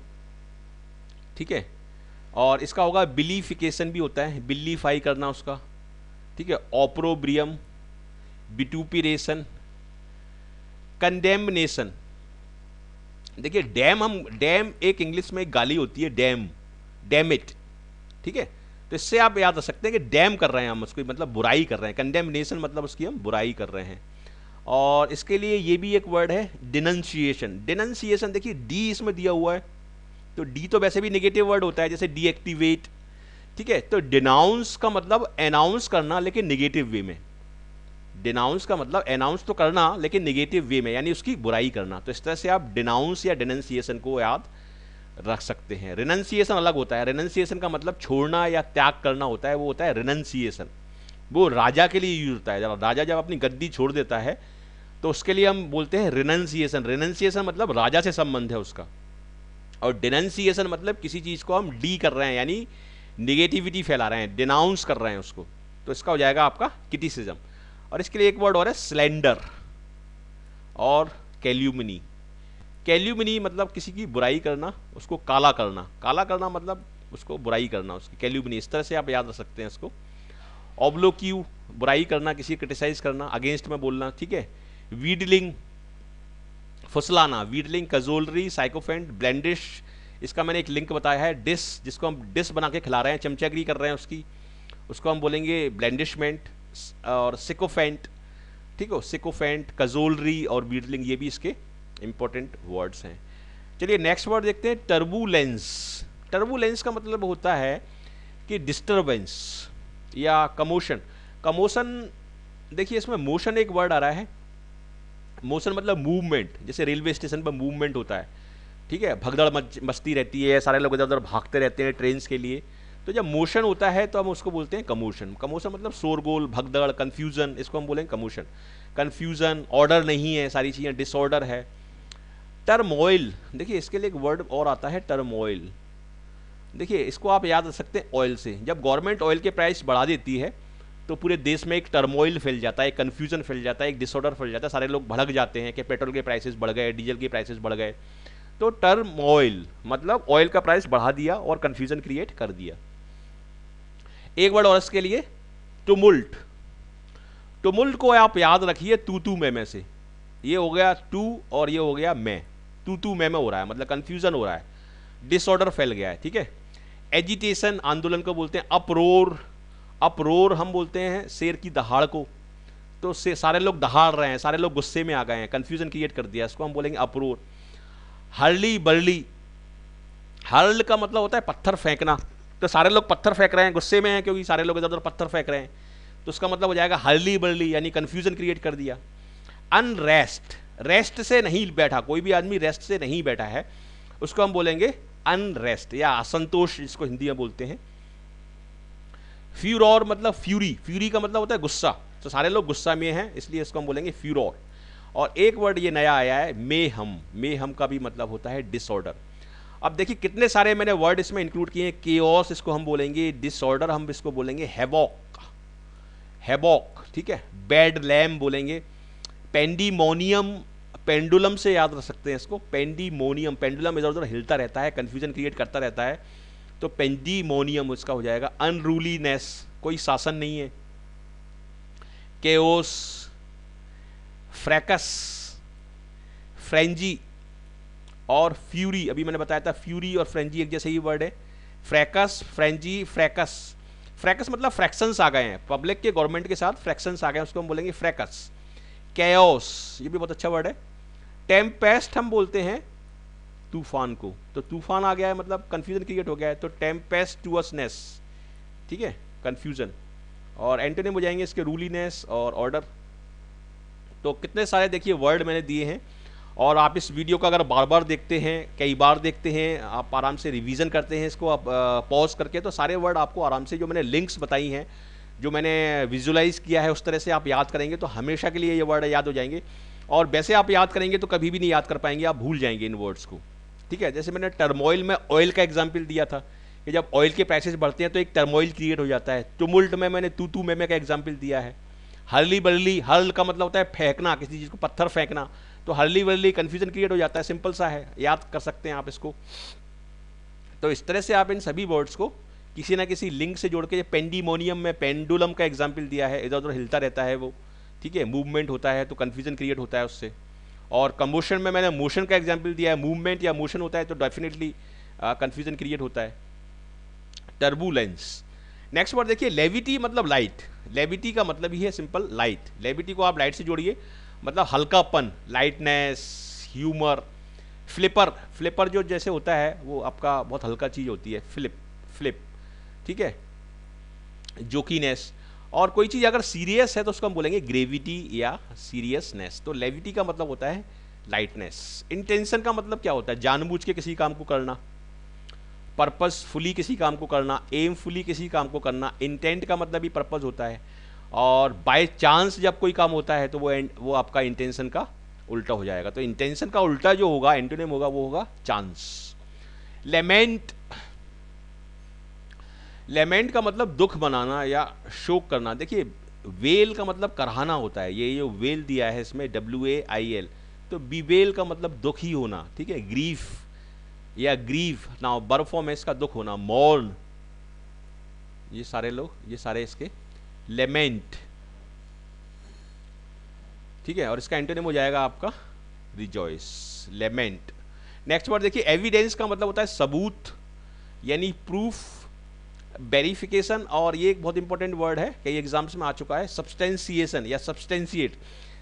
ठीक है और इसका होगा बिलीफिकेशन भी होता है बिलीफाई करना उसका ठीक है ऑप्रोब्रियम बिटूपीरेशन कंडेमनेशन देखिए डैम हम डैम एक इंग्लिश में एक गाली होती है डैम डैम इट ठीक है तो इससे आप याद रख सकते हैं कि डैम कर रहे हैं हम उसकी मतलब बुराई कर रहे हैं कंडेमनेशन मतलब उसकी हम बुराई कर रहे हैं और इसके लिए ये भी एक वर्ड है डिनंशिएशन डिनंशिएशन देखिए डी इसमें दिया हुआ है तो डी तो वैसे भी निगेटिव वर्ड होता है जैसे डीएक्टिवेट ठीक है तो डिनाउंस का मतलब अनाउंस करना लेकिन निगेटिव वे में डिनाउंस का मतलब अनाउंस तो करना लेकिन निगेटिव वे में यानी उसकी बुराई करना तो इस तरह से आप डिनाउंस या डिनंसिएशन को याद रख सकते हैं रिनंसिएशन अलग होता है रिनंसिएशन का मतलब छोड़ना या त्याग करना होता है वो होता है रिनंसिएशन वो राजा के लिए यूज होता है जब राजा जब अपनी गद्दी छोड़ देता है तो उसके लिए हम बोलते हैं रिनंसिएशन रिनंसिएशन मतलब राजा से संबंध है उसका और डिनंसिएशन मतलब किसी चीज़ को हम डी कर रहे हैं यानी निगेटिविटी फैला रहे हैं डिनाउंस कर रहे हैं उसको तो इसका हो जाएगा आपका किटिसिज्म और इसके लिए एक वर्ड और है स्लेंडर और कैल्यूमिनी कैल्यूमिनी मतलब किसी की बुराई करना उसको काला करना काला करना मतलब उसको बुराई करना उसकी कैल्यूमिनी इस तरह से आप याद रख सकते हैं इसको ओब्लोक्यू बुराई करना किसी क्रिटिसाइज करना अगेंस्ट में बोलना ठीक है वीडलिंग फुसलाना वीडलिंग कजोलरी साइकोफेंट ब्लेंडिश इसका मैंने एक लिंक बताया है डिस जिसको हम डिस बना के खिला रहे हैं चमचागिरी कर रहे हैं उसकी उसको हम बोलेंगे ब्लेंडिशमेंट और सिकोफेंट ठीक हो सिकोफेंट कजोलरी और बीडलिंग ये भी इसके इंपॉर्टेंट वर्ड्स हैं चलिए नेक्स्ट वर्ड देखते हैं टर्बुलेंस टर्बुलेंस का मतलब होता है कि डिस्टर्बेंस या कमोशन कमोशन देखिए इसमें मोशन एक वर्ड आ रहा है मोशन मतलब मूवमेंट जैसे रेलवे स्टेशन पर मूवमेंट होता है ठीक है भगदड़ मस्ती रहती है सारे लोग इधर उधर भागते रहते हैं ट्रेन के लिए तो जब मोशन होता है तो हम उसको बोलते हैं कमोशन कमोशन मतलब शोरगोल भगदड़ कन्फ्यूज़न इसको हम बोलेंगे कमोशन कन्फ्यूज़न ऑर्डर नहीं है सारी चीज़ें डिसऑर्डर है टर्मोइल देखिए इसके लिए एक वर्ड और आता है टर्मोइल देखिए इसको आप याद रख सकते हैं ऑयल से जब गवर्नमेंट ऑयल के प्राइस बढ़ा देती है तो पूरे देश में एक टर्मोइल फैल जाता है एक कन्फ्यूजन फैल जाता है एक डिसऑर्डर फैल जाता है सारे लोग भड़क जाते हैं कि पेट्रोल के प्राइसेस बढ़ गए डीजल के प्राइसेस बढ़ गए तो टर्म ऑयल मतलब ऑयल का प्राइस बढ़ा दिया और कन्फ्यूजन क्रिएट कर दिया एक वर्ड और इसके लिए टुमुल्ट टुमुल्ट को आप याद रखिए तू तू मैं में से ये हो गया टू और ये हो गया मैं तू तू मैं में हो रहा है मतलब कंफ्यूजन हो रहा है डिसऑर्डर फैल गया है ठीक है एजिटेशन आंदोलन को बोलते हैं अपरोर अपरोर हम बोलते हैं शेर की दहाड़ को तो से सारे लोग दहाड़ रहे हैं सारे लोग गुस्से में आ गए हैं कंफ्यूजन क्रिएट कर दिया इसको हम बोलेंगे अपरोर हर्ली बर्ली हर्ल का मतलब होता है पत्थर फेंकना तो सारे लोग पत्थर फेंक रहे हैं गुस्से में हैं क्योंकि सारे लोग इधर उधर पत्थर फेंक रहे हैं तो उसका मतलब हो जाएगा हल्ली बल्ली यानी कन्फ्यूजन क्रिएट कर दिया अनरेस्ट रेस्ट से नहीं बैठा कोई भी आदमी रेस्ट से नहीं बैठा है उसको हम बोलेंगे अनरेस्ट या असंतोष जिसको हिंदी में बोलते हैं फ्यूरोर मतलब फ्यूरी फ्यूरी का मतलब होता है गुस्सा तो सारे लोग गुस्सा में हैं इसलिए इसको हम बोलेंगे फ्यूरोर और एक वर्ड ये नया आया है मे हम मे हम का भी मतलब होता है डिसऑर्डर अब देखिए कितने सारे मैंने वर्ड इसमें इंक्लूड किए हैं केओस इसको हम बोलेंगे डिसऑर्डर हम इसको बोलेंगे हैबॉक हैबॉक ठीक है बेड लैम बोलेंगे पेंडीमोनियम पेंडुलम से याद रख सकते हैं इसको पेंडीमोनियम पेंडुलम इधर उधर हिलता रहता है कन्फ्यूजन क्रिएट करता रहता है तो पेंडीमोनियम उसका हो जाएगा अनरूलीनेस कोई शासन नहीं है केओस फ्रैकस फ्रेंजी और फ्यूरी अभी मैंने बताया था फ्यूरी और फ्रेंजी एक जैसे ही वर्ड है फ्रैकस फ्रेंजी फ्रैकस फ्रैकस मतलब फ्रैक्शंस आ गए हैं पब्लिक के गवर्नमेंट के साथ फ्रैक्शंस आ गए हैं उसको हम बोलेंगे फ्रैकस कैओस ये भी बहुत अच्छा वर्ड है टेम्पेस्ट हम बोलते हैं तूफान को तो तूफान आ गया है मतलब कन्फ्यूजन क्रिएट हो गया है तो टेम्पेस्ट टूअसनेस ठीक है कन्फ्यूजन और एंटोनिम हो जाएंगे इसके रूलीनेस और ऑर्डर तो कितने सारे देखिए वर्ड मैंने दिए हैं और आप इस वीडियो को अगर बार बार देखते हैं कई बार देखते हैं आप आराम से रिवीजन करते हैं इसको आप पॉज करके तो सारे वर्ड आपको आराम से जो मैंने लिंक्स बताई हैं जो मैंने विजुलाइज किया है उस तरह से आप याद करेंगे तो हमेशा के लिए ये वर्ड याद हो जाएंगे और वैसे आप याद करेंगे तो कभी भी नहीं याद कर पाएंगे आप भूल जाएंगे इन वर्ड्स को ठीक है जैसे मैंने टर्मोइल में ऑयल का एग्जाम्पल दिया था कि जब ऑयल के पैसेज बढ़ते हैं तो एक टर्मोइल क्रिएट हो जाता है टुमुल्ट में मैंने तू तू मेमे का एग्जाम्पल दिया है हरली बरली हर्ल का मतलब होता है फेंकना किसी चीज़ को पत्थर फेंकना तो हर्ली वर्ली कन्फ्यूजन क्रिएट हो जाता है सिंपल सा है याद कर सकते हैं आप इसको तो इस तरह से आप इन सभी वर्ड्स को किसी ना किसी लिंक से जोड़ के पेंडीमोनियम में पेंडुलम का एग्जाम्पल दिया है इधर उधर हिलता रहता है वो ठीक है मूवमेंट होता है तो कन्फ्यूजन क्रिएट होता है उससे और कम्बोशन में मैंने मोशन का एग्जाम्पल दिया है मूवमेंट या मोशन होता है तो डेफिनेटली कन्फ्यूजन क्रिएट होता है टर्बुलेंस नेक्स्ट वर्ड देखिए लेविटी मतलब लाइट लेविटी का मतलब ही है सिंपल लाइट लेविटी को आप लाइट से जोड़िए मतलब हल्कापन लाइटनेस ह्यूमर फ्लिपर फ्लिपर जो जैसे होता है वो आपका बहुत हल्का चीज़ होती है फ्लिप फ्लिप ठीक है जोकीनेस और कोई चीज़ अगर सीरियस है तो उसको हम बोलेंगे ग्रेविटी या सीरियसनेस तो लेविटी का मतलब होता है लाइटनेस इंटेंशन का मतलब क्या होता है जानबूझ के किसी काम को करना फुली किसी काम को करना एम फुली किसी काम को करना इंटेंट का मतलब भी पर्पज़ होता है और बाय चांस जब कोई काम होता है तो वो एंड वो आपका इंटेंशन का उल्टा हो जाएगा तो इंटेंशन का उल्टा जो होगा एंटोनेम होगा वो होगा चांस लेमेंट लेमेंट का मतलब दुख मनाना या शोक करना देखिए वेल का मतलब करहाना होता है ये जो वेल दिया है इसमें डब्ल्यू ए आई एल तो बी वेल का मतलब दुख ही होना ठीक है ग्रीफ या ग्रीफ ना बर्फों में इसका दुख होना मौन ये सारे लोग ये सारे इसके लेमेंट ठीक है और इसका एंटोनिम हो जाएगा आपका रिजॉइस लेमेंट नेक्स्ट वर्ड देखिए एविडेंस का मतलब होता है सबूत यानी प्रूफ वेरिफिकेशन और ये एक बहुत इंपॉर्टेंट वर्ड है कई एग्जाम्स में आ चुका है सब्सटेंसिएशन या सब्सटेंसिएट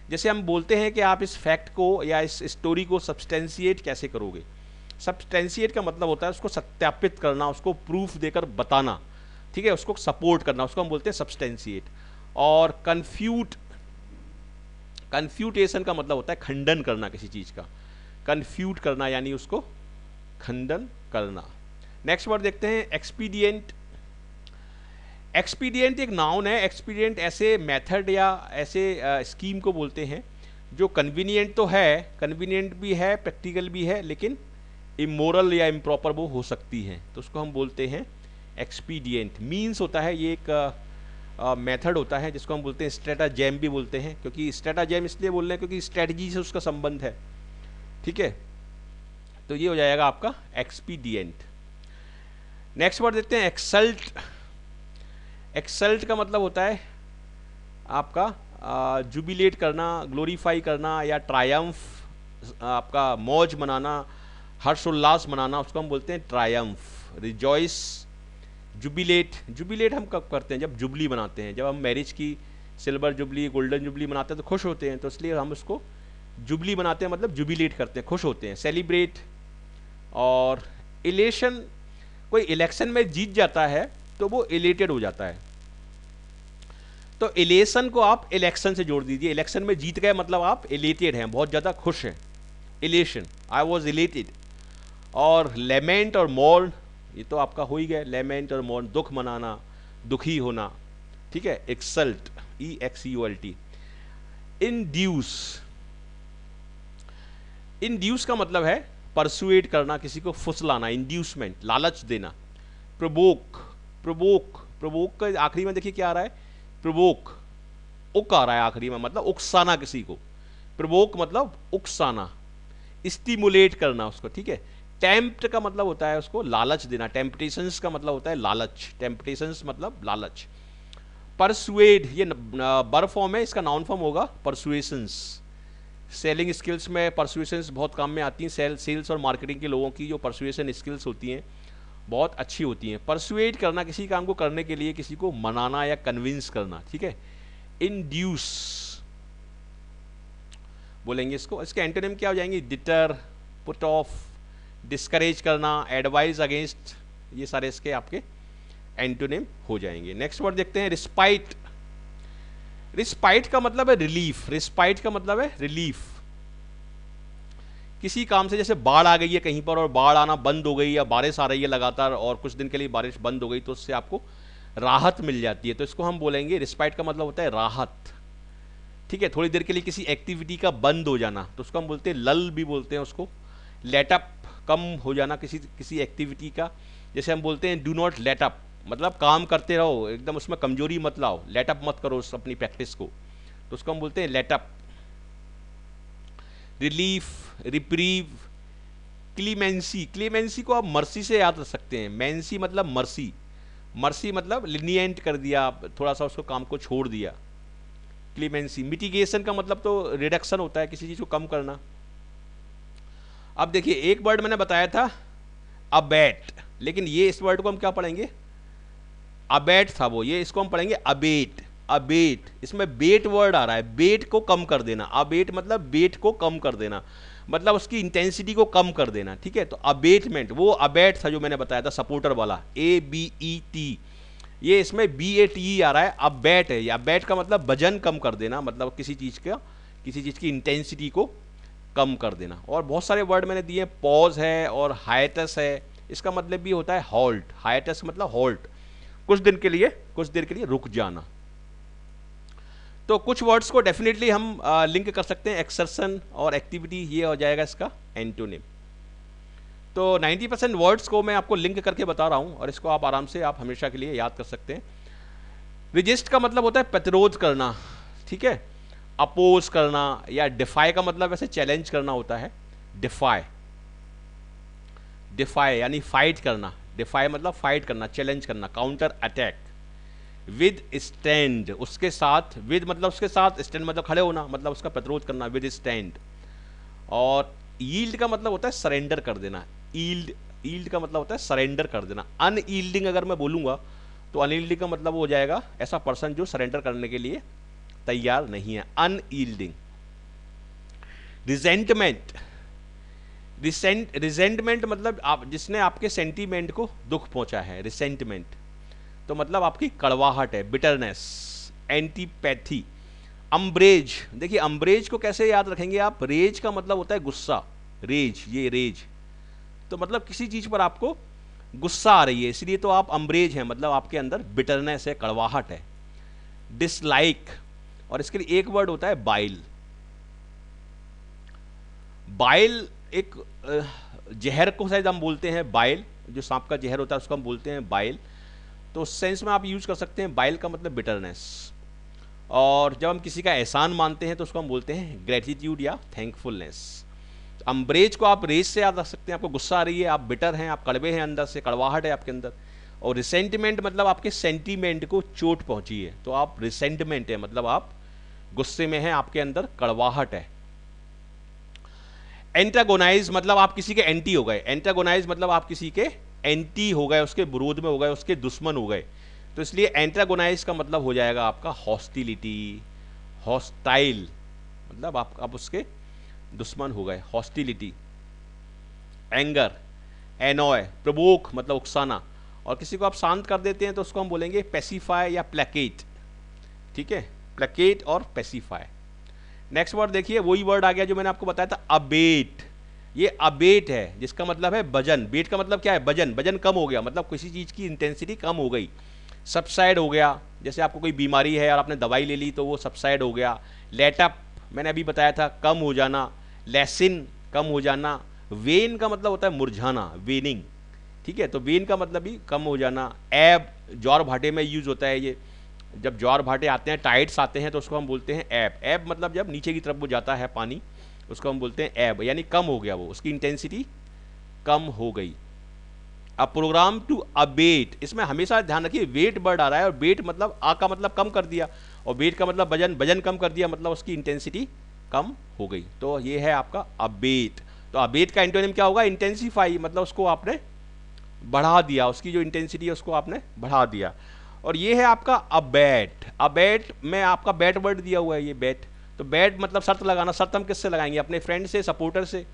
जैसे हम बोलते हैं कि आप इस फैक्ट को या इस स्टोरी को सब्सटेंसिएट कैसे करोगे सब्सटेंसिएट का मतलब होता है उसको सत्यापित करना उसको प्रूफ देकर बताना ठीक है उसको सपोर्ट करना उसको हम बोलते हैं सब्सटेंशिएट और कन्फ्यूट कन्फ्यूटेशन का मतलब होता है खंडन करना किसी चीज़ का कन्फ्यूट करना यानी उसको खंडन करना नेक्स्ट वर्ड देखते हैं एक्सपीडियंट एक्सपीडियंट एक नाउन है एक्सपीडियंट ऐसे मेथड या ऐसे स्कीम uh, को बोलते हैं जो कन्वीनियंट तो है कन्वीनियंट भी है प्रैक्टिकल भी है लेकिन इमोरल या इम्प्रॉपर वो हो सकती हैं तो उसको हम बोलते हैं एक्सपीडियंट मीन्स होता है ये एक मेथड होता है जिसको हम बोलते हैं स्ट्रेटाजैम भी बोलते हैं क्योंकि स्ट्रेटाजैम इसलिए बोल रहे हैं क्योंकि स्ट्रेटजी से उसका संबंध है ठीक है तो ये हो जाएगा आपका एक्सपीडियंट नेक्स्ट वर्ड देखते हैं एक्सल्ट एक्सल्ट का मतलब होता है आपका जुबिलेट करना ग्लोरीफाई करना या ट्रायम्फ आपका मौज मनाना हर्षोल्लास मनाना उसको हम बोलते हैं ट्रायम्फ रिजॉइस जुबिलेट जुबिलेट हम कब करते हैं जब जुबली बनाते हैं जब हम मैरिज की सिल्वर जुबली गोल्डन जुबली बनाते हैं तो खुश होते हैं तो इसलिए हम उसको जुबली बनाते हैं मतलब जुबिलेट करते हैं खुश होते हैं सेलिब्रेट और इलेशन कोई इलेक्शन में जीत जाता है तो वो इलेटेड हो जाता है तो इलेशन को आप इलेक्शन से जोड़ दीजिए इलेक्शन में जीत गए मतलब आप इलेटेड हैं बहुत ज़्यादा खुश हैं इलेशन आई वॉज इलेटेड और लेमेंट और मॉल ये तो आपका हो ही गया लेमेंट और मोन दुख मनाना दुखी होना ठीक है exult E X U L T induce induce का मतलब है परसुएट करना किसी को फुसलाना इंड्यूसमेंट लालच देना प्रबोक प्रबोक प्रबोक का आखिरी में देखिए क्या आ रहा है प्रबोक उक आ रहा है आखिरी में मतलब उकसाना किसी को प्रबोक मतलब उकसाना स्टिमुलेट करना उसको ठीक है टेम्प्ट का मतलब होता है उसको लालच देना टेम्पटेशन का मतलब होता है लालच टेम्पटेशन मतलब लालच परसुएड ये बर फॉर्म है इसका नाउन फॉर्म होगा परसुएशंस सेलिंग स्किल्स में परसुएशंस बहुत काम में आती हैं सेल सेल्स और मार्केटिंग के लोगों की जो परसुएशन स्किल्स होती हैं बहुत अच्छी होती हैं परसुएट करना किसी काम को करने के लिए किसी को मनाना या कन्विंस करना ठीक है इंड्यूस बोलेंगे इसको इसके एंटोनिम क्या हो जाएंगे डिटर पुट ऑफ डिस्करेज करना एडवाइज अगेंस्ट ये सारे इसके आपके एंटोनेम हो जाएंगे नेक्स्ट वर्ड देखते हैं रिस्पाइट रिस्पाइट का मतलब है रिलीफ रिस्पाइट का मतलब है रिलीफ किसी काम से जैसे बाढ़ आ गई है कहीं पर और बाढ़ आना बंद हो गई या बारिश आ रही है लगातार और कुछ दिन के लिए बारिश बंद हो गई तो उससे आपको राहत मिल जाती है तो इसको हम बोलेंगे रिस्पाइट का मतलब होता है राहत ठीक है थोड़ी देर के लिए किसी एक्टिविटी का बंद हो जाना तो उसको हम बोलते हैं लल भी बोलते हैं उसको लेटअप कम हो जाना किसी किसी एक्टिविटी का जैसे हम बोलते हैं डू नॉट लेट अप मतलब काम करते रहो एकदम उसमें कमजोरी मत लाओ लेट अप मत करो उस अपनी प्रैक्टिस को तो उसको हम बोलते हैं let up relief reprieve clemency clemency को आप मर्सी से याद रख सकते हैं मैंसी मतलब मर्सी मर्सी मतलब लिनियंट कर दिया थोड़ा सा उसको काम को छोड़ दिया क्लीमेंसी मिटिगेशन का मतलब तो रिडक्शन होता है किसी चीज़ को कम करना अब देखिए एक वर्ड मैंने बताया था अबैट लेकिन ये इस वर्ड को हम क्या पढ़ेंगे अबैट था वो ये इसको हम पढ़ेंगे अबेट अबेट इसमें बेट वर्ड आ रहा है बेट को कम कर देना अबेट मतलब बेट को कम कर देना मतलब उसकी इंटेंसिटी को कम कर देना ठीक है तो अबेटमेंट वो अबेट था जो मैंने बताया था सपोर्टर वाला ए बी ई टी ये इसमें बी ए टी आ रहा है अबैट है या बैट का मतलब वजन कम कर देना मतलब किसी चीज़ का किसी चीज़ की इंटेंसिटी को कम कर देना और बहुत सारे वर्ड मैंने दिए पॉज है और हाइटस है इसका मतलब भी होता है हॉल्ट हाइटस मतलब हॉल्ट कुछ दिन के लिए कुछ देर के लिए रुक जाना तो कुछ वर्ड्स को डेफिनेटली हम आ, लिंक कर सकते हैं एक्सर्सन और एक्टिविटी ये हो जाएगा इसका एंटोनिम तो 90 परसेंट वर्ड्स को मैं आपको लिंक करके बता रहा हूं और इसको आप आराम से आप हमेशा के लिए याद कर सकते हैं रिजिस्ट का मतलब होता है प्रतिरोध करना ठीक है अपोज करना या डिफाई का मतलब वैसे चैलेंज करना होता है डिफाई डिफाई यानी फाइट करना डिफाई मतलब फाइट करना चैलेंज करना काउंटर अटैक विद स्टैंड उसके साथ विद मतलब उसके साथ स्टैंड मतलब खड़े होना मतलब उसका प्रतिरोध करना विद स्टैंड और ईल्ड का मतलब होता है सरेंडर कर देना ईल्ड ईल्ड का मतलब होता है सरेंडर कर देना अनईल्डिंग अगर मैं बोलूँगा तो अनईल्डिंग का मतलब हो जाएगा ऐसा पर्सन जो सरेंडर करने के लिए तैयार नहीं है अनईल्डिंग रिजेंटमेंट रिसेंट रिजेंटमेंट मतलब आप जिसने आपके सेंटीमेंट को दुख पहुंचा है रिसेंटमेंट तो मतलब आपकी कड़वाहट है बिटरनेस एंटीपैथी अम्ब्रेज देखिए अम्ब्रेज को कैसे याद रखेंगे आप रेज का मतलब होता है गुस्सा रेज ये रेज तो मतलब किसी चीज़ पर आपको गुस्सा आ रही है इसलिए तो आप अम्ब्रेज हैं मतलब आपके अंदर बिटरनेस है कड़वाहट है डिसलाइक और इसके लिए एक वर्ड होता है बाइल बाइल एक जहर को शायद हम बोलते हैं बाइल जो सांप का जहर होता है उसको हम बोलते हैं बाइल तो उस सेंस में आप यूज कर सकते हैं बाइल का मतलब बिटरनेस और जब हम किसी का एहसान मानते हैं तो उसको हम बोलते हैं ग्रेटिट्यूड या थैंकफुलनेस अम्ब्रेज को आप रेस से याद रख सकते हैं आपको गुस्सा आ रही है आप बिटर हैं आप कड़वे हैं अंदर से कड़वाहट है आपके अंदर और रिसेंटिमेंट मतलब आपके सेंटीमेंट को चोट पहुंची है तो आप रिसेंटमेंट है मतलब आप गुस्से में है आपके अंदर कड़वाहट है एंटागोनाइज मतलब आप किसी के एंटी हो गए एंटागोनाइज मतलब आप किसी के एंटी हो गए उसके विरोध में हो गए उसके दुश्मन हो गए तो इसलिए एंटागोनाइज का मतलब हो जाएगा आपका हॉस्टिलिटी हॉस्टाइल मतलब आप आप उसके दुश्मन हो गए हॉस्टिलिटी एंगर एनॉय प्रबोक मतलब उकसाना और किसी को आप शांत कर देते हैं तो उसको हम बोलेंगे पेसिफाई या प्लेकेट ठीक है प्लकेट और पेसीफाई नेक्स्ट वर्ड देखिए वही वर्ड आ गया जो मैंने आपको बताया था अबेट ये अबेट है जिसका मतलब है वजन बेट का मतलब क्या है वजन वजन कम हो गया मतलब किसी चीज़ की इंटेंसिटी कम हो गई सबसाइड हो गया जैसे आपको कोई बीमारी है और आपने दवाई ले ली तो वो सबसाइड हो गया लेटअप मैंने अभी बताया था कम हो जाना लेसिन कम हो जाना वेन का मतलब होता है मुरझाना वेनिंग ठीक है तो वेन का मतलब भी कम हो जाना ऐब जौर भाटे में यूज होता है ये जब ज्वार भाटे आते हैं टाइड्स आते हैं तो उसको हम बोलते हैं ऐप ऐप मतलब जब नीचे की तरफ वो जाता है पानी उसको हम बोलते हैं ऐप यानी कम हो गया वो उसकी इंटेंसिटी कम हो गई अब प्रोग्राम टू अबेट इसमें हमेशा ध्यान रखिए वेट बर्ड आ रहा है और वेट मतलब आ का मतलब कम कर दिया और वेट का मतलब वजन वजन कम कर दिया मतलब उसकी इंटेंसिटी कम हो गई तो ये है आपका अबेट तो अबेट का इंटोनियम क्या होगा इंटेंसीफाई मतलब उसको आपने बढ़ा दिया उसकी जो इंटेंसिटी है उसको आपने बढ़ा दिया और ये है आपका अबैट अबैट में आपका बैट वर्ड दिया हुआ है ये बैट तो बैट मतलब शर्त लगाना शर्त हम किससे लगाएंगे अपने फ्रेंड से सपोर्टर से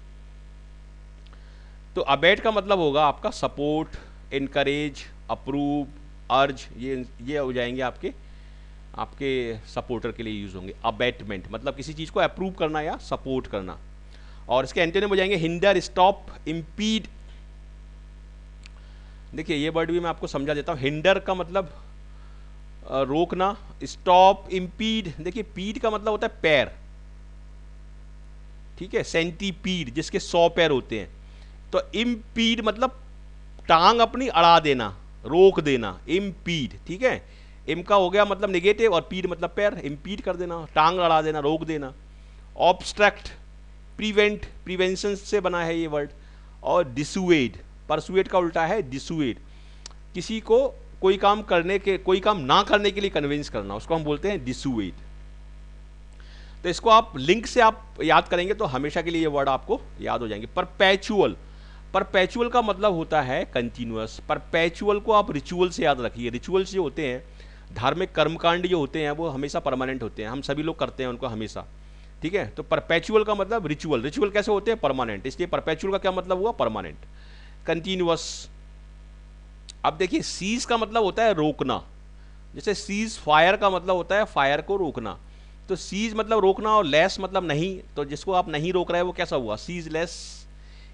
तो अबैट का मतलब होगा आपका सपोर्ट इनकरेज अप्रूव अर्ज ये ये हो जाएंगे आपके आपके सपोर्टर के लिए यूज़ होंगे अबैटमेंट मतलब किसी चीज़ को अप्रूव करना या सपोर्ट करना और इसके एंटेनिम हो जाएंगे हिंडर स्टॉप इम्पीड देखिए ये वर्ड भी मैं आपको समझा देता हूँ हिंडर का मतलब रोकना स्टॉप इम्पीड देखिए पीड का मतलब होता है पैर ठीक है सेंटीपीड जिसके सौ पैर होते हैं तो इम्पीड मतलब टांग अपनी अड़ा देना रोक देना इम्पीड ठीक है इम का हो गया मतलब निगेटिव और पीड मतलब पैर इम्पीड कर देना टांग अड़ा देना रोक देना ऑब्स्ट्रैक्ट प्रिवेंट प्रिवेंशन से बना है ये वर्ड और डिसुएड परसुएड का उल्टा है डिसुएड किसी को कोई काम करने के कोई काम ना करने के लिए कन्विंस करना उसको हम बोलते हैं डिसुएट तो इसको आप लिंक से आप याद करेंगे तो हमेशा के लिए ये वर्ड आपको याद हो जाएंगे परपैचुअल परपैचुअल का मतलब होता है कंटिन्यूस परपैचुअल को आप रिचुअल से याद रखिए रिचुअल्स जो होते हैं धार्मिक कर्मकांड जो होते हैं वो हमेशा परमानेंट होते हैं हम सभी लोग करते हैं उनको हमेशा ठीक है तो परपैचुअल का मतलब रिचुअल रिचुअल कैसे होते हैं परमानेंट इसलिए परपैचुअल का क्या मतलब हुआ परमानेंट कंटिन्यूअस अब देखिए सीज का मतलब होता है रोकना जैसे सीज फायर का मतलब होता है फायर को रोकना तो सीज मतलब रोकना और लेस मतलब नहीं तो जिसको आप नहीं रोक रहे हैं वो कैसा हुआ सीज लेस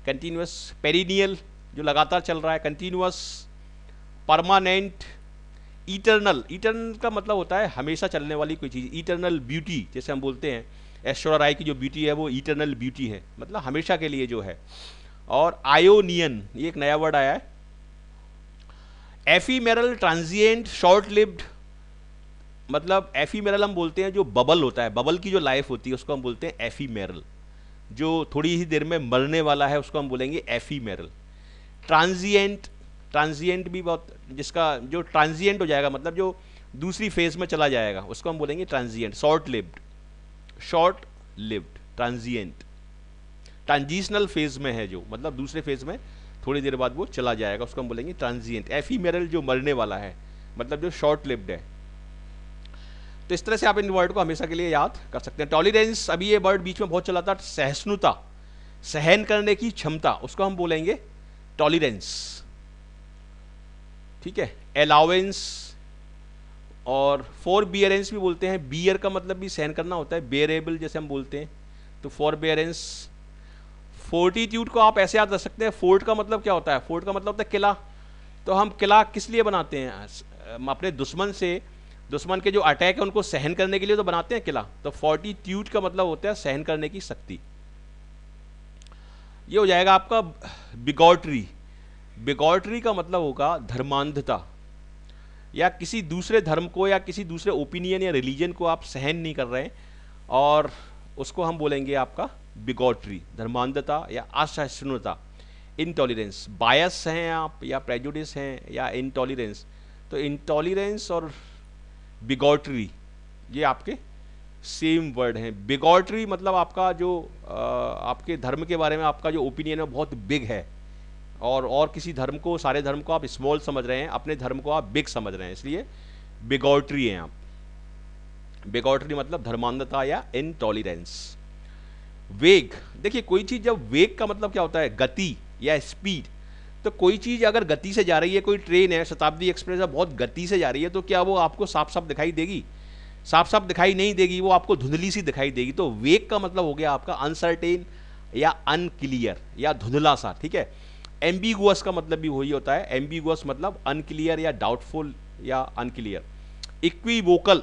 कंटिन्यूस पेरिनियल जो लगातार चल रहा है कंटिन्यूस परमानेंट इटरनल इटरनल का मतलब होता है हमेशा चलने वाली कोई चीज़ इटरनल ब्यूटी जैसे हम बोलते हैं ऐश्वर्या राय की जो ब्यूटी है वो इटरनल ब्यूटी है मतलब हमेशा के लिए जो है और आयोनियन ये एक नया वर्ड आया है एफीमेरल ट्रांजिएंट शॉर्ट लिव्ड मतलब एफीमेरल हम बोलते हैं जो बबल होता है बबल की जो लाइफ होती है उसको हम बोलते हैं एफीमेरल जो थोड़ी ही देर में मरने वाला है उसको हम बोलेंगे एफीमेरल ट्रांजिएंट ट्रांजिएंट भी बहुत जिसका जो ट्रांजिएंट हो जाएगा मतलब जो दूसरी फेज में चला जाएगा उसको हम बोलेंगे transient short lived short lived transient transitional phase में है जो मतलब दूसरे फेज में थोड़ी देर बाद वो चला जाएगा उसको हम बोलेंगे ट्रांजिएंट एफीमेरल जो मरने वाला है मतलब जो शॉर्ट लिव्ड है तो इस तरह से आप इन वर्ड को हमेशा के लिए याद कर सकते हैं टॉलरेंस अभी ये वर्ड बीच में बहुत चला था सहिष्णुता सहन करने की क्षमता उसको हम बोलेंगे टॉलरेंस ठीक है अलाउेंस और फोर बियरेंस भी बोलते हैं बियर का मतलब भी सहन करना होता है बेरेबल जैसे हम बोलते हैं तो फॉर बियरेंस फोर्टीट्यूड को आप ऐसे याद रख सकते हैं फोर्ट का मतलब क्या होता है फोर्ट का मतलब होता है किला तो हम किला किस लिए बनाते हैं अपने दुश्मन से दुश्मन के जो अटैक है उनको सहन करने के लिए तो बनाते हैं किला तो फोर्टीट्यूड का मतलब होता है सहन करने की शक्ति ये हो जाएगा आपका बिगॉटरी बिगॉटरी का मतलब होगा धर्मांधता या किसी दूसरे धर्म को या किसी दूसरे ओपिनियन या रिलीजन को आप सहन नहीं कर रहे हैं और उसको हम बोलेंगे आपका बिगोट्री धर्मांधता या असहिष्णुता इनटॉलरेंस बायस हैं आप या प्रेजुडिस हैं या इनटॉलरेंस तो इनटॉलरेंस और बिगॉटरी ये आपके सेम वर्ड हैं बिगॉटरी मतलब आपका जो आ, आपके धर्म के बारे में आपका जो ओपिनियन है बहुत बिग है और और किसी धर्म को सारे धर्म को आप स्मॉल समझ रहे हैं अपने धर्म को आप बिग समझ रहे हैं इसलिए बिगॉटरी हैं आप बिगोट्री मतलब धर्मांधता या इनटॉलरेंस वेग देखिए कोई चीज़ जब वेग का मतलब क्या होता है गति या स्पीड तो कोई चीज़ अगर गति से जा रही है कोई ट्रेन है शताब्दी एक्सप्रेस है बहुत गति से जा रही है तो क्या वो आपको साफ साफ दिखाई देगी साफ साफ दिखाई नहीं देगी वो आपको धुंधली सी दिखाई देगी तो वेग का मतलब हो गया आपका अनसर्टेन या अनक्लियर या धुंधला सा ठीक है एम्बीगुअस का मतलब भी वही होता है एम्बीगुअस मतलब अनक्लियर या डाउटफुल या अनक्लियर इक्वी वोकल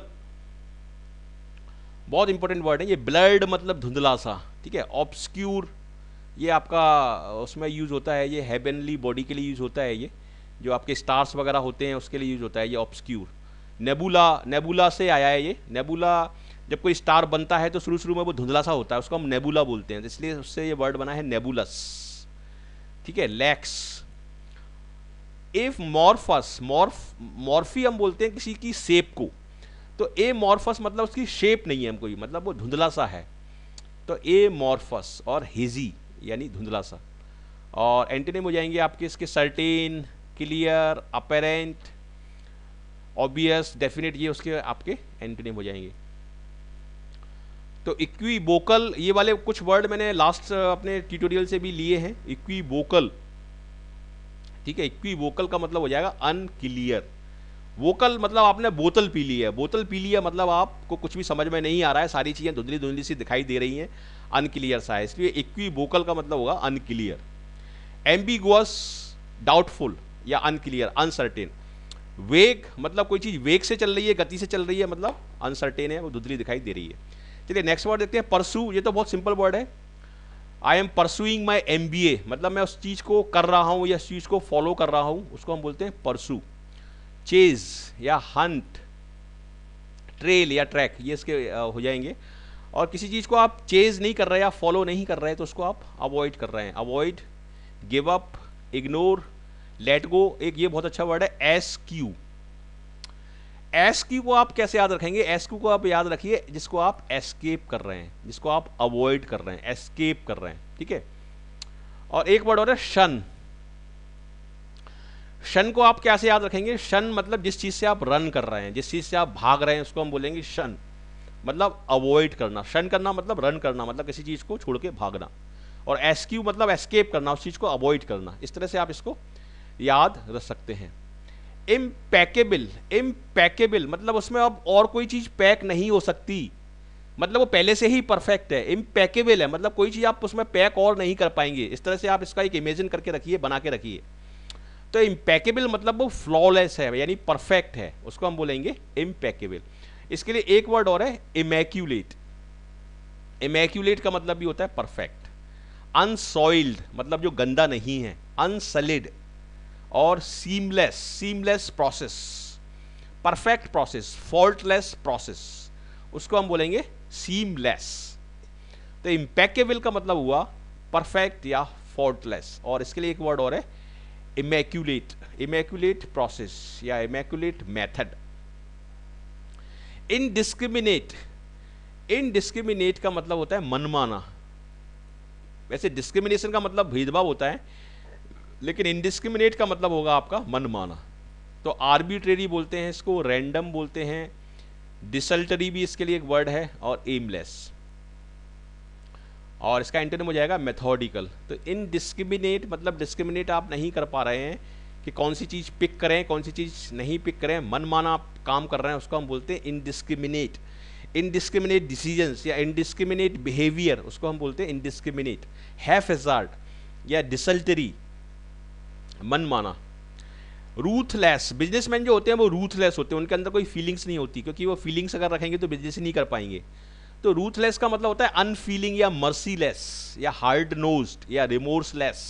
बहुत इंपॉर्टेंट वर्ड है ये ब्लर्ड मतलब धुंधला सा ठीक है ऑब्सक्यूर ये आपका उसमें यूज़ होता है ये हेबनली बॉडी के लिए यूज़ होता है ये जो आपके स्टार्स वगैरह होते हैं उसके लिए यूज़ होता है ये ऑब्सक्यूर नेबुला नेबुला से आया है ये नेबुला जब कोई स्टार बनता है तो शुरू शुरू में वो धुंधला सा होता है उसको हम नेबुला बोलते हैं तो इसलिए उससे ये वर्ड बना है नेबुलस ठीक है लैक्स एफ मॉर्फस मॉर्फ मॉर्फी हम बोलते हैं किसी की शेप को तो ए मॉर्फस मतलब उसकी शेप नहीं है हम कोई मतलब वो धुंधला सा है तो ए मॉर्फस और हेजी यानी धुंधला सा और एंटीनेम हो जाएंगे आपके इसके certain clear apparent obvious definite ये उसके आपके एंटीनेम हो जाएंगे तो इक्वी वोकल ये वाले कुछ वर्ड मैंने लास्ट uh, अपने ट्यूटोरियल से भी लिए हैं इक्वी वोकल ठीक है इक्वी वोकल का मतलब हो जाएगा अनक्लियर वोकल मतलब आपने बोतल पी ली है बोतल पी ली है मतलब आपको कुछ भी समझ में नहीं आ रहा है सारी चीज़ें धुंधली धुंधली सी दिखाई दे रही हैं अनक्लियर सा है इसलिए इक्वी वोकल का मतलब होगा अनक्लियर एम्बिगुअस डाउटफुल या अनक्लियर अनसर्टेन वेग मतलब कोई चीज़ वेग से चल रही है गति से चल रही है मतलब अनसर्टेन है वो धुंधली दिखाई दे रही है चलिए नेक्स्ट वर्ड देखते हैं परसू ये तो बहुत सिंपल वर्ड है I am pursuing my aim मतलब मैं उस चीज़ को कर रहा हूँ या उस चीज़ को फॉलो कर रहा हूँ उसको हम बोलते हैं परसू चेज या हंट ट्रेल या ट्रैक ये इसके हो जाएंगे और किसी चीज़ को आप चेज नहीं कर रहे या फॉलो नहीं कर रहे तो उसको आप अवॉइड कर रहे हैं avoid give up ignore let go एक ये बहुत अच्छा वर्ड है एस क्यू एस क्यू को आप कैसे याद रखेंगे एस क्यू को आप याद रखिए जिसको आप एस्केप कर रहे हैं जिसको आप अवॉइड कर रहे हैं एस्केप कर रहे हैं ठीक है और एक वर्ड और है शन शन को आप कैसे याद रखेंगे शन मतलब जिस चीज़ से आप रन कर रहे हैं जिस चीज़ से आप भाग रहे हैं उसको हम बोलेंगे शन मतलब अवॉइड करना शन करना मतलब रन करना मतलब किसी चीज़ को छोड़ के भागना और एसक्यू मतलब एस्केप करना उस चीज़ को अवॉइड करना इस तरह से आप इसको याद रख सकते हैं इम्पैकेबल इम्पैकेबल मतलब उसमें अब और कोई चीज़ पैक नहीं हो सकती मतलब वो पहले से ही परफेक्ट है इम्पैकेबल है मतलब कोई चीज़ आप उसमें पैक और नहीं कर पाएंगे इस तरह से आप इसका एक इमेजिन करके रखिए बना के रखिए तो इम्पैकेबल मतलब वो फ्लॉलेस है यानी परफेक्ट है उसको हम बोलेंगे इम्पैकेबल इसके लिए एक वर्ड और है इमेक्यूलेट इमेक्यूलेट का मतलब भी होता है परफेक्ट अनसॉइल्ड मतलब जो गंदा नहीं है अनसलिड और seamless seamless process perfect process faultless process उसको हम बोलेंगे सीमलेस तो इम्पैकेबल का मतलब हुआ परफेक्ट या फॉल्टलेस और इसके लिए एक वर्ड और है immaculate immaculate process या immaculate method indiscriminate indiscriminate का मतलब होता है मनमाना वैसे डिस्क्रिमिनेशन का मतलब भेदभाव होता है लेकिन इनडिस्क्रिमिनेट का मतलब होगा आपका मनमाना तो आर्बिट्रेरी बोलते हैं इसको रैंडम बोलते हैं डिसल्टरी भी इसके लिए एक वर्ड है और एमलेस और इसका एंटोनिम हो जाएगा मेथोडिकल तो इन डिस्क्रिमिनेट मतलब डिस्क्रिमिनेट आप नहीं कर पा रहे हैं कि कौन सी चीज़ पिक करें कौन सी चीज़ नहीं पिक करें मनमाना आप काम कर रहे हैं उसको हम बोलते हैं इनडिस्क्रिमिनेट इनडिस्क्रिमिनेट डिसीजंस या इनडिस्क्रिमिनेट बिहेवियर उसको हम बोलते हैं इनडिस्क्रिमिनेट हैफ एजार्ट या डिसल्टरी मनमाना रूथलेस बिजनेसमैन जो होते हैं वो रूथलेस होते हैं उनके अंदर कोई फीलिंग्स नहीं होती क्योंकि वो फीलिंग्स अगर रखेंगे तो बिजनेस ही नहीं कर पाएंगे तो रूथलेस का मतलब होता है अनफीलिंग या मर्सीलेस या हार्ड नोज्ड या रिमोर्सलेस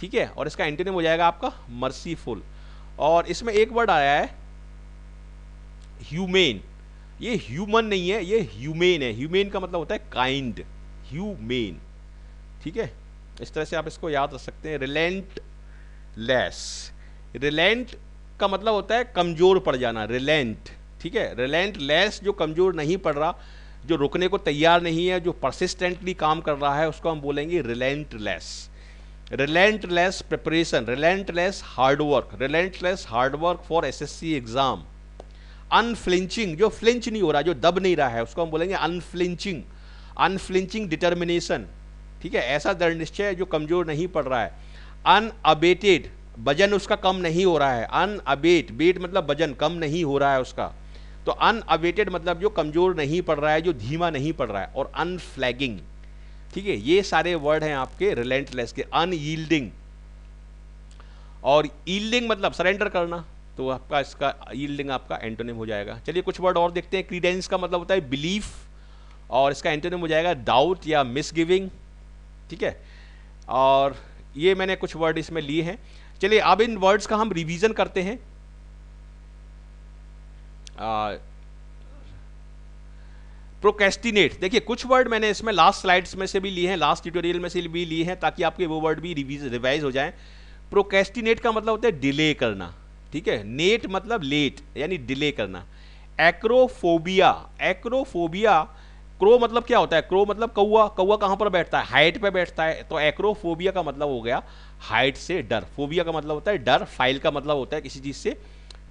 ठीक है और इसका एंटीनेम हो जाएगा आपका मर्सीफुल और इसमें एक वर्ड आया है ह्यूमेन ये ह्यूमन नहीं है ये ह्यूमेन है ह्यूमेन का मतलब होता है काइंड ह्यूमेन ठीक है इस तरह से आप इसको याद रख सकते हैं रिलेंट लेस रिलेंट का मतलब होता है कमज़ोर पड़ जाना रिलेंट ठीक है रिलेंट लेस जो कमज़ोर नहीं पड़ रहा जो रुकने को तैयार नहीं है जो परसिस्टेंटली काम कर रहा है उसको हम बोलेंगे relentless relentless preparation relentless hard work relentless hard work for SSC exam unflinching जो फ्लिंच नहीं हो रहा जो दब नहीं रहा है उसको हम बोलेंगे अनफ्लिंचिंग अनफ्लिंचिंग डिटर्मिनेशन ठीक है ऐसा दृढ़ निश्चय जो कमजोर नहीं पड़ रहा है अनअबेटेड वजन उसका कम नहीं हो रहा है अनअबेट बेट मतलब वजन कम नहीं हो रहा है उसका तो अनअवेटेड मतलब जो कमज़ोर नहीं पड़ रहा है जो धीमा नहीं पड़ रहा है और अनफ्लैगिंग ठीक है ये सारे वर्ड हैं आपके रिलेंटलेस के अनयील्डिंग और ईल्डिंग मतलब सरेंडर करना तो आपका इसका ईल्डिंग आपका एंटोनिम हो जाएगा चलिए कुछ वर्ड और देखते हैं क्रीडेंस का मतलब होता है बिलीफ और इसका एंटोनिम हो जाएगा डाउट या मिसगिविंग ठीक है और ये मैंने कुछ वर्ड इसमें लिए हैं चलिए अब इन वर्ड्स का हम रिवीजन करते हैं प्रोकेस्टिनेट uh, देखिए कुछ वर्ड मैंने इसमें लास्ट स्लाइड्स में से भी लिए हैं लास्ट ट्यूटोरियल में से भी लिए हैं ताकि आपके वो वर्ड भी रिवीज रिवाइज हो जाए प्रोकेस्टिनेट का मतलब होता है डिले करना ठीक है नेट मतलब लेट यानी डिले करना एक्रोफोबिया एक्रोफोबिया क्रो मतलब क्या होता है क्रो मतलब कौआ कौआ कहाँ पर बैठता है हाइट पर बैठता है तो एक्रोफोबिया का मतलब हो गया हाइट से डर फोबिया का मतलब होता है डर फाइल का मतलब होता है किसी चीज़ से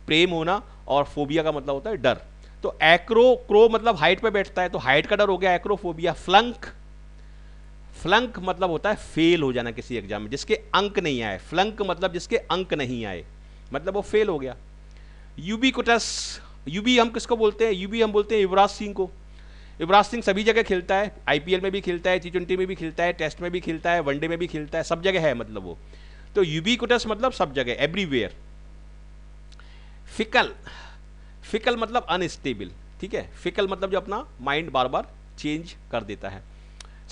प्रेम होना और फोबिया का मतलब होता है डर तो एक्रो क्रो मतलब हाइट पे बैठता है तो हाइट का डर हो गया एक्रोफोबिया फ्लंक फ्लंक मतलब होता है फेल हो जाना किसी एग्जाम में जिसके अंक नहीं आए फ्लंक मतलब जिसके अंक नहीं आए मतलब वो फेल हो गया यूबी कोटस यूबी हम किसको बोलते हैं यूबी हम बोलते हैं युवराज सिंह को युवराज सिंह सभी जगह खेलता है आईपीएल में भी खेलता है टी ट्वेंटी में भी खेलता है टेस्ट में भी खेलता है वनडे में भी खेलता है सब जगह है मतलब वो तो यूबी कोटस मतलब सब जगह एवरीवेयर फिकल फिकल मतलब अनस्टेबल ठीक है फिकल मतलब जो अपना माइंड बार बार चेंज कर देता है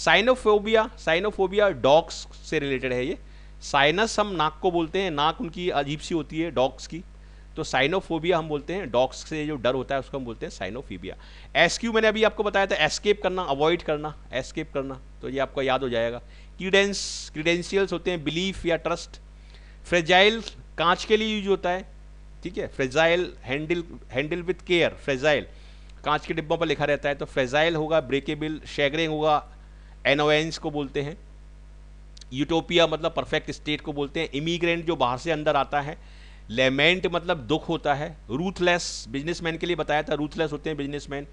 साइनोफोबिया साइनोफोबिया डॉग्स से रिलेटेड है ये साइनस हम नाक को बोलते हैं नाक उनकी अजीब सी होती है डॉग्स की तो साइनोफोबिया हम बोलते हैं डॉग्स से जो डर होता है उसको हम बोलते हैं साइनोफीबिया एसक्यू मैंने अभी आपको बताया था एस्केप करना अवॉइड करना एस्केप करना तो ये आपको याद हो जाएगा क्रीडेंस क्रीडेंशियल्स होते हैं बिलीफ या ट्रस्ट फ्रेजाइल कांच के लिए यूज होता है ठीक है fragile handle handle with care fragile कांच के डिब्बों पर लिखा रहता है तो फ्रेजाइल होगा ब्रेकेबल शेगरिंग होगा एनोवेंस को बोलते हैं यूटोपिया मतलब परफेक्ट स्टेट को बोलते हैं इमीग्रेंट जो बाहर से अंदर आता है लेमेंट मतलब दुख होता है रूथलेस बिजनेसमैन के लिए बताया था रूथलेस होते हैं बिजनेसमैन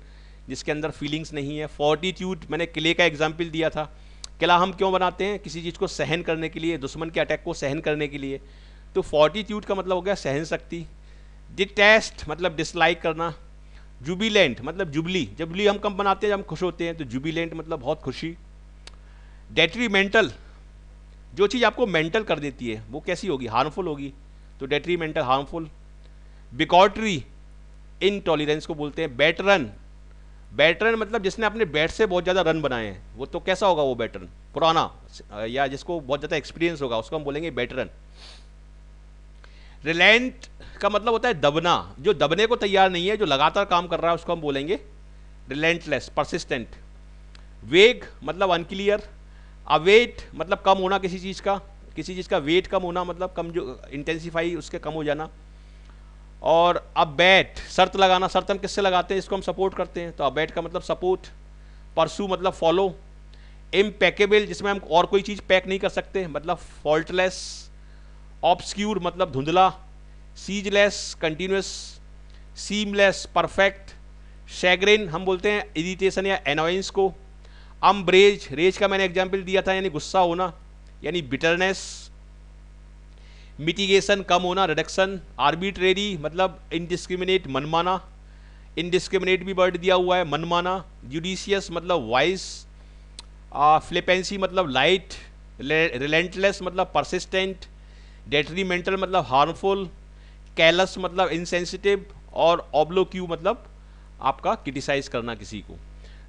जिसके अंदर फीलिंग्स नहीं है फोर्टीट्यूड मैंने किले का एग्जाम्पल दिया था किला हम क्यों बनाते हैं किसी चीज़ को सहन करने के लिए दुश्मन के अटैक को सहन करने के लिए तो फोर्टीट्यूड का मतलब हो गया सहन शक्ति डिटेस्ट मतलब डिसलाइक करना जुबिलेंट मतलब जुबली जुबली हम कम बनाते हैं जब हम खुश होते हैं तो जुबिलेंट मतलब बहुत खुशी डेट्रीमेंटल जो चीज़ आपको मेंटल कर देती है वो कैसी होगी हार्मफुल होगी तो डेट्रीमेंटल हार्मफुल बिकॉटरी इनटॉलरेंस को बोलते हैं बैटरन बैटरन मतलब जिसने अपने बैट से बहुत ज़्यादा रन बनाए हैं वो तो कैसा होगा वो बैटरन पुराना या जिसको बहुत ज़्यादा एक्सपीरियंस होगा उसको हम बोलेंगे बैटरन रिलेंट इसका मतलब होता है दबना जो दबने को तैयार नहीं है जो लगातार काम कर रहा है उसको हम बोलेंगे रिलेंटलेस परसिस्टेंट वेग मतलब अनक्लियर अवेट मतलब कम होना किसी चीज़ का किसी चीज़ का वेट कम होना मतलब कम जो इंटेंसीफाई उसके कम हो जाना और अब बैट शर्त लगाना शर्त हम किससे लगाते हैं इसको हम सपोर्ट करते हैं तो अब बैट का मतलब सपोर्ट परसू मतलब फॉलो इम्पैकेबल जिसमें हम और कोई चीज़ पैक नहीं कर सकते मतलब फॉल्टलेस ऑब्सक्यूर मतलब धुंधला ceaseless continuous seamless perfect chagrin हम बोलते हैं इरिटेशन या एनोइंस को अम्ब्रेज रेज का मैंने एग्जाम्पल दिया था यानी गुस्सा होना यानी बिटरनेस मिटिगेशन कम होना रिडक्शन आर्बिट्रेरी मतलब इनडिस्क्रिमिनेट मनमाना इनडिस्क्रिमिनेट भी वर्ड दिया हुआ है मनमाना जुडिशियस मतलब वाइस फ्लिपेंसी मतलब लाइट रिलेंटलेस मतलब परसिस्टेंट डेटरीमेंटल मतलब हार्मफुल कैलस मतलब इनसेंसिटिव और ओब्लोक्यू मतलब आपका क्रिटिसाइज करना किसी को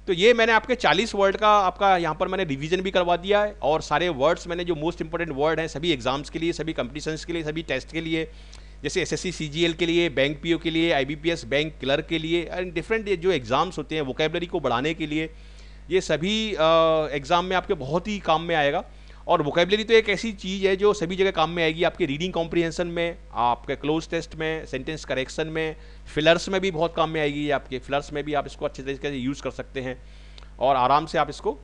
तो ये मैंने आपके 40 वर्ड का आपका यहाँ पर मैंने रिवीजन भी करवा दिया है और सारे वर्ड्स मैंने जो मोस्ट इंपॉर्टेंट वर्ड हैं सभी एग्जाम्स के लिए सभी कंपटीशंस के लिए सभी टेस्ट के लिए जैसे एस एस के लिए बैंक पी के लिए आई बैंक क्लर्क के लिए एंड डिफरेंट जो एग्ज़ाम्स होते हैं वोकेबलरी को बढ़ाने के लिए ये सभी एग्ज़ाम में आपके बहुत ही काम में आएगा और वोकेबलरी तो एक ऐसी चीज़ है जो सभी जगह काम में आएगी आपके रीडिंग कॉम्प्रीहेंसन में आपके क्लोज टेस्ट में सेंटेंस करेक्शन में फिलर्स में भी बहुत काम में आएगी आपके फिलर्स में भी आप इसको अच्छे तरीके से यूज़ कर सकते हैं और आराम से आप इसको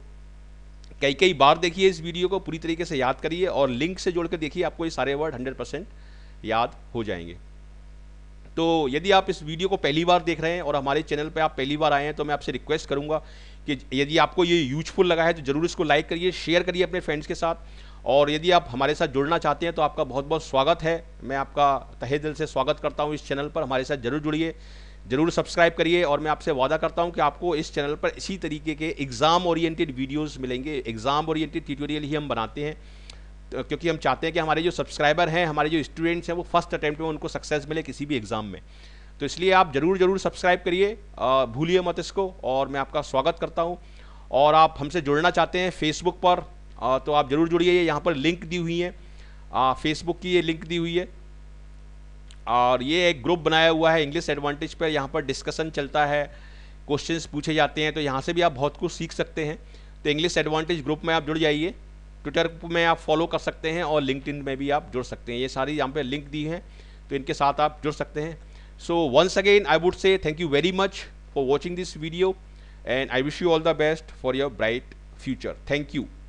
कई कई बार देखिए इस वीडियो को पूरी तरीके से याद करिए और लिंक से जोड़ कर देखिए आपको ये सारे वर्ड हंड्रेड परसेंट याद हो जाएंगे तो यदि आप इस वीडियो को पहली बार देख रहे हैं और हमारे चैनल पर आप पहली बार आए हैं तो मैं आपसे रिक्वेस्ट करूँगा कि यदि आपको ये यूजफुल लगा है तो ज़रूर इसको लाइक करिए शेयर करिए अपने फ्रेंड्स के साथ और यदि आप हमारे साथ जुड़ना चाहते हैं तो आपका बहुत बहुत स्वागत है मैं आपका तहे दिल से स्वागत करता हूँ इस चैनल पर हमारे साथ ज़रूर जुड़िए ज़रूर सब्सक्राइब करिए और मैं आपसे वादा करता हूँ कि आपको इस चैनल पर इसी तरीके के एग्ज़ाम ओरिएंटेड वीडियोस मिलेंगे एग्ज़ाम ओरिएंटेड ट्यूटोरियल ही हम बनाते हैं तो क्योंकि हम चाहते हैं कि हमारे जो सब्सक्राइबर हैं हमारे जो स्टूडेंट्स हैं वो फर्स्ट अटैम्प्ट में उनको सक्सेस मिले किसी भी एग्ज़ाम में तो इसलिए आप ज़रूर ज़रूर सब्सक्राइब करिए भूलिए मत इसको और मैं आपका स्वागत करता हूँ और आप हमसे जुड़ना चाहते हैं फेसबुक पर आ, तो आप ज़रूर जुड़िए यहाँ पर लिंक दी हुई है फेसबुक की ये लिंक दी हुई है और ये एक ग्रुप बनाया हुआ है इंग्लिश एडवांटेज पर यहाँ पर डिस्कशन चलता है क्वेश्चंस पूछे जाते हैं तो यहाँ से भी आप बहुत कुछ सीख सकते हैं तो इंग्लिश एडवांटेज ग्रुप में आप जुड़ जाइए ट्विटर में आप फॉलो कर सकते हैं और लिंकड में भी आप जुड़ सकते हैं ये सारी यहाँ पर लिंक दी हैं तो इनके साथ आप जुड़ सकते हैं So once again, I would say thank you very much for watching this video and I wish you all the best for your bright future. Thank you.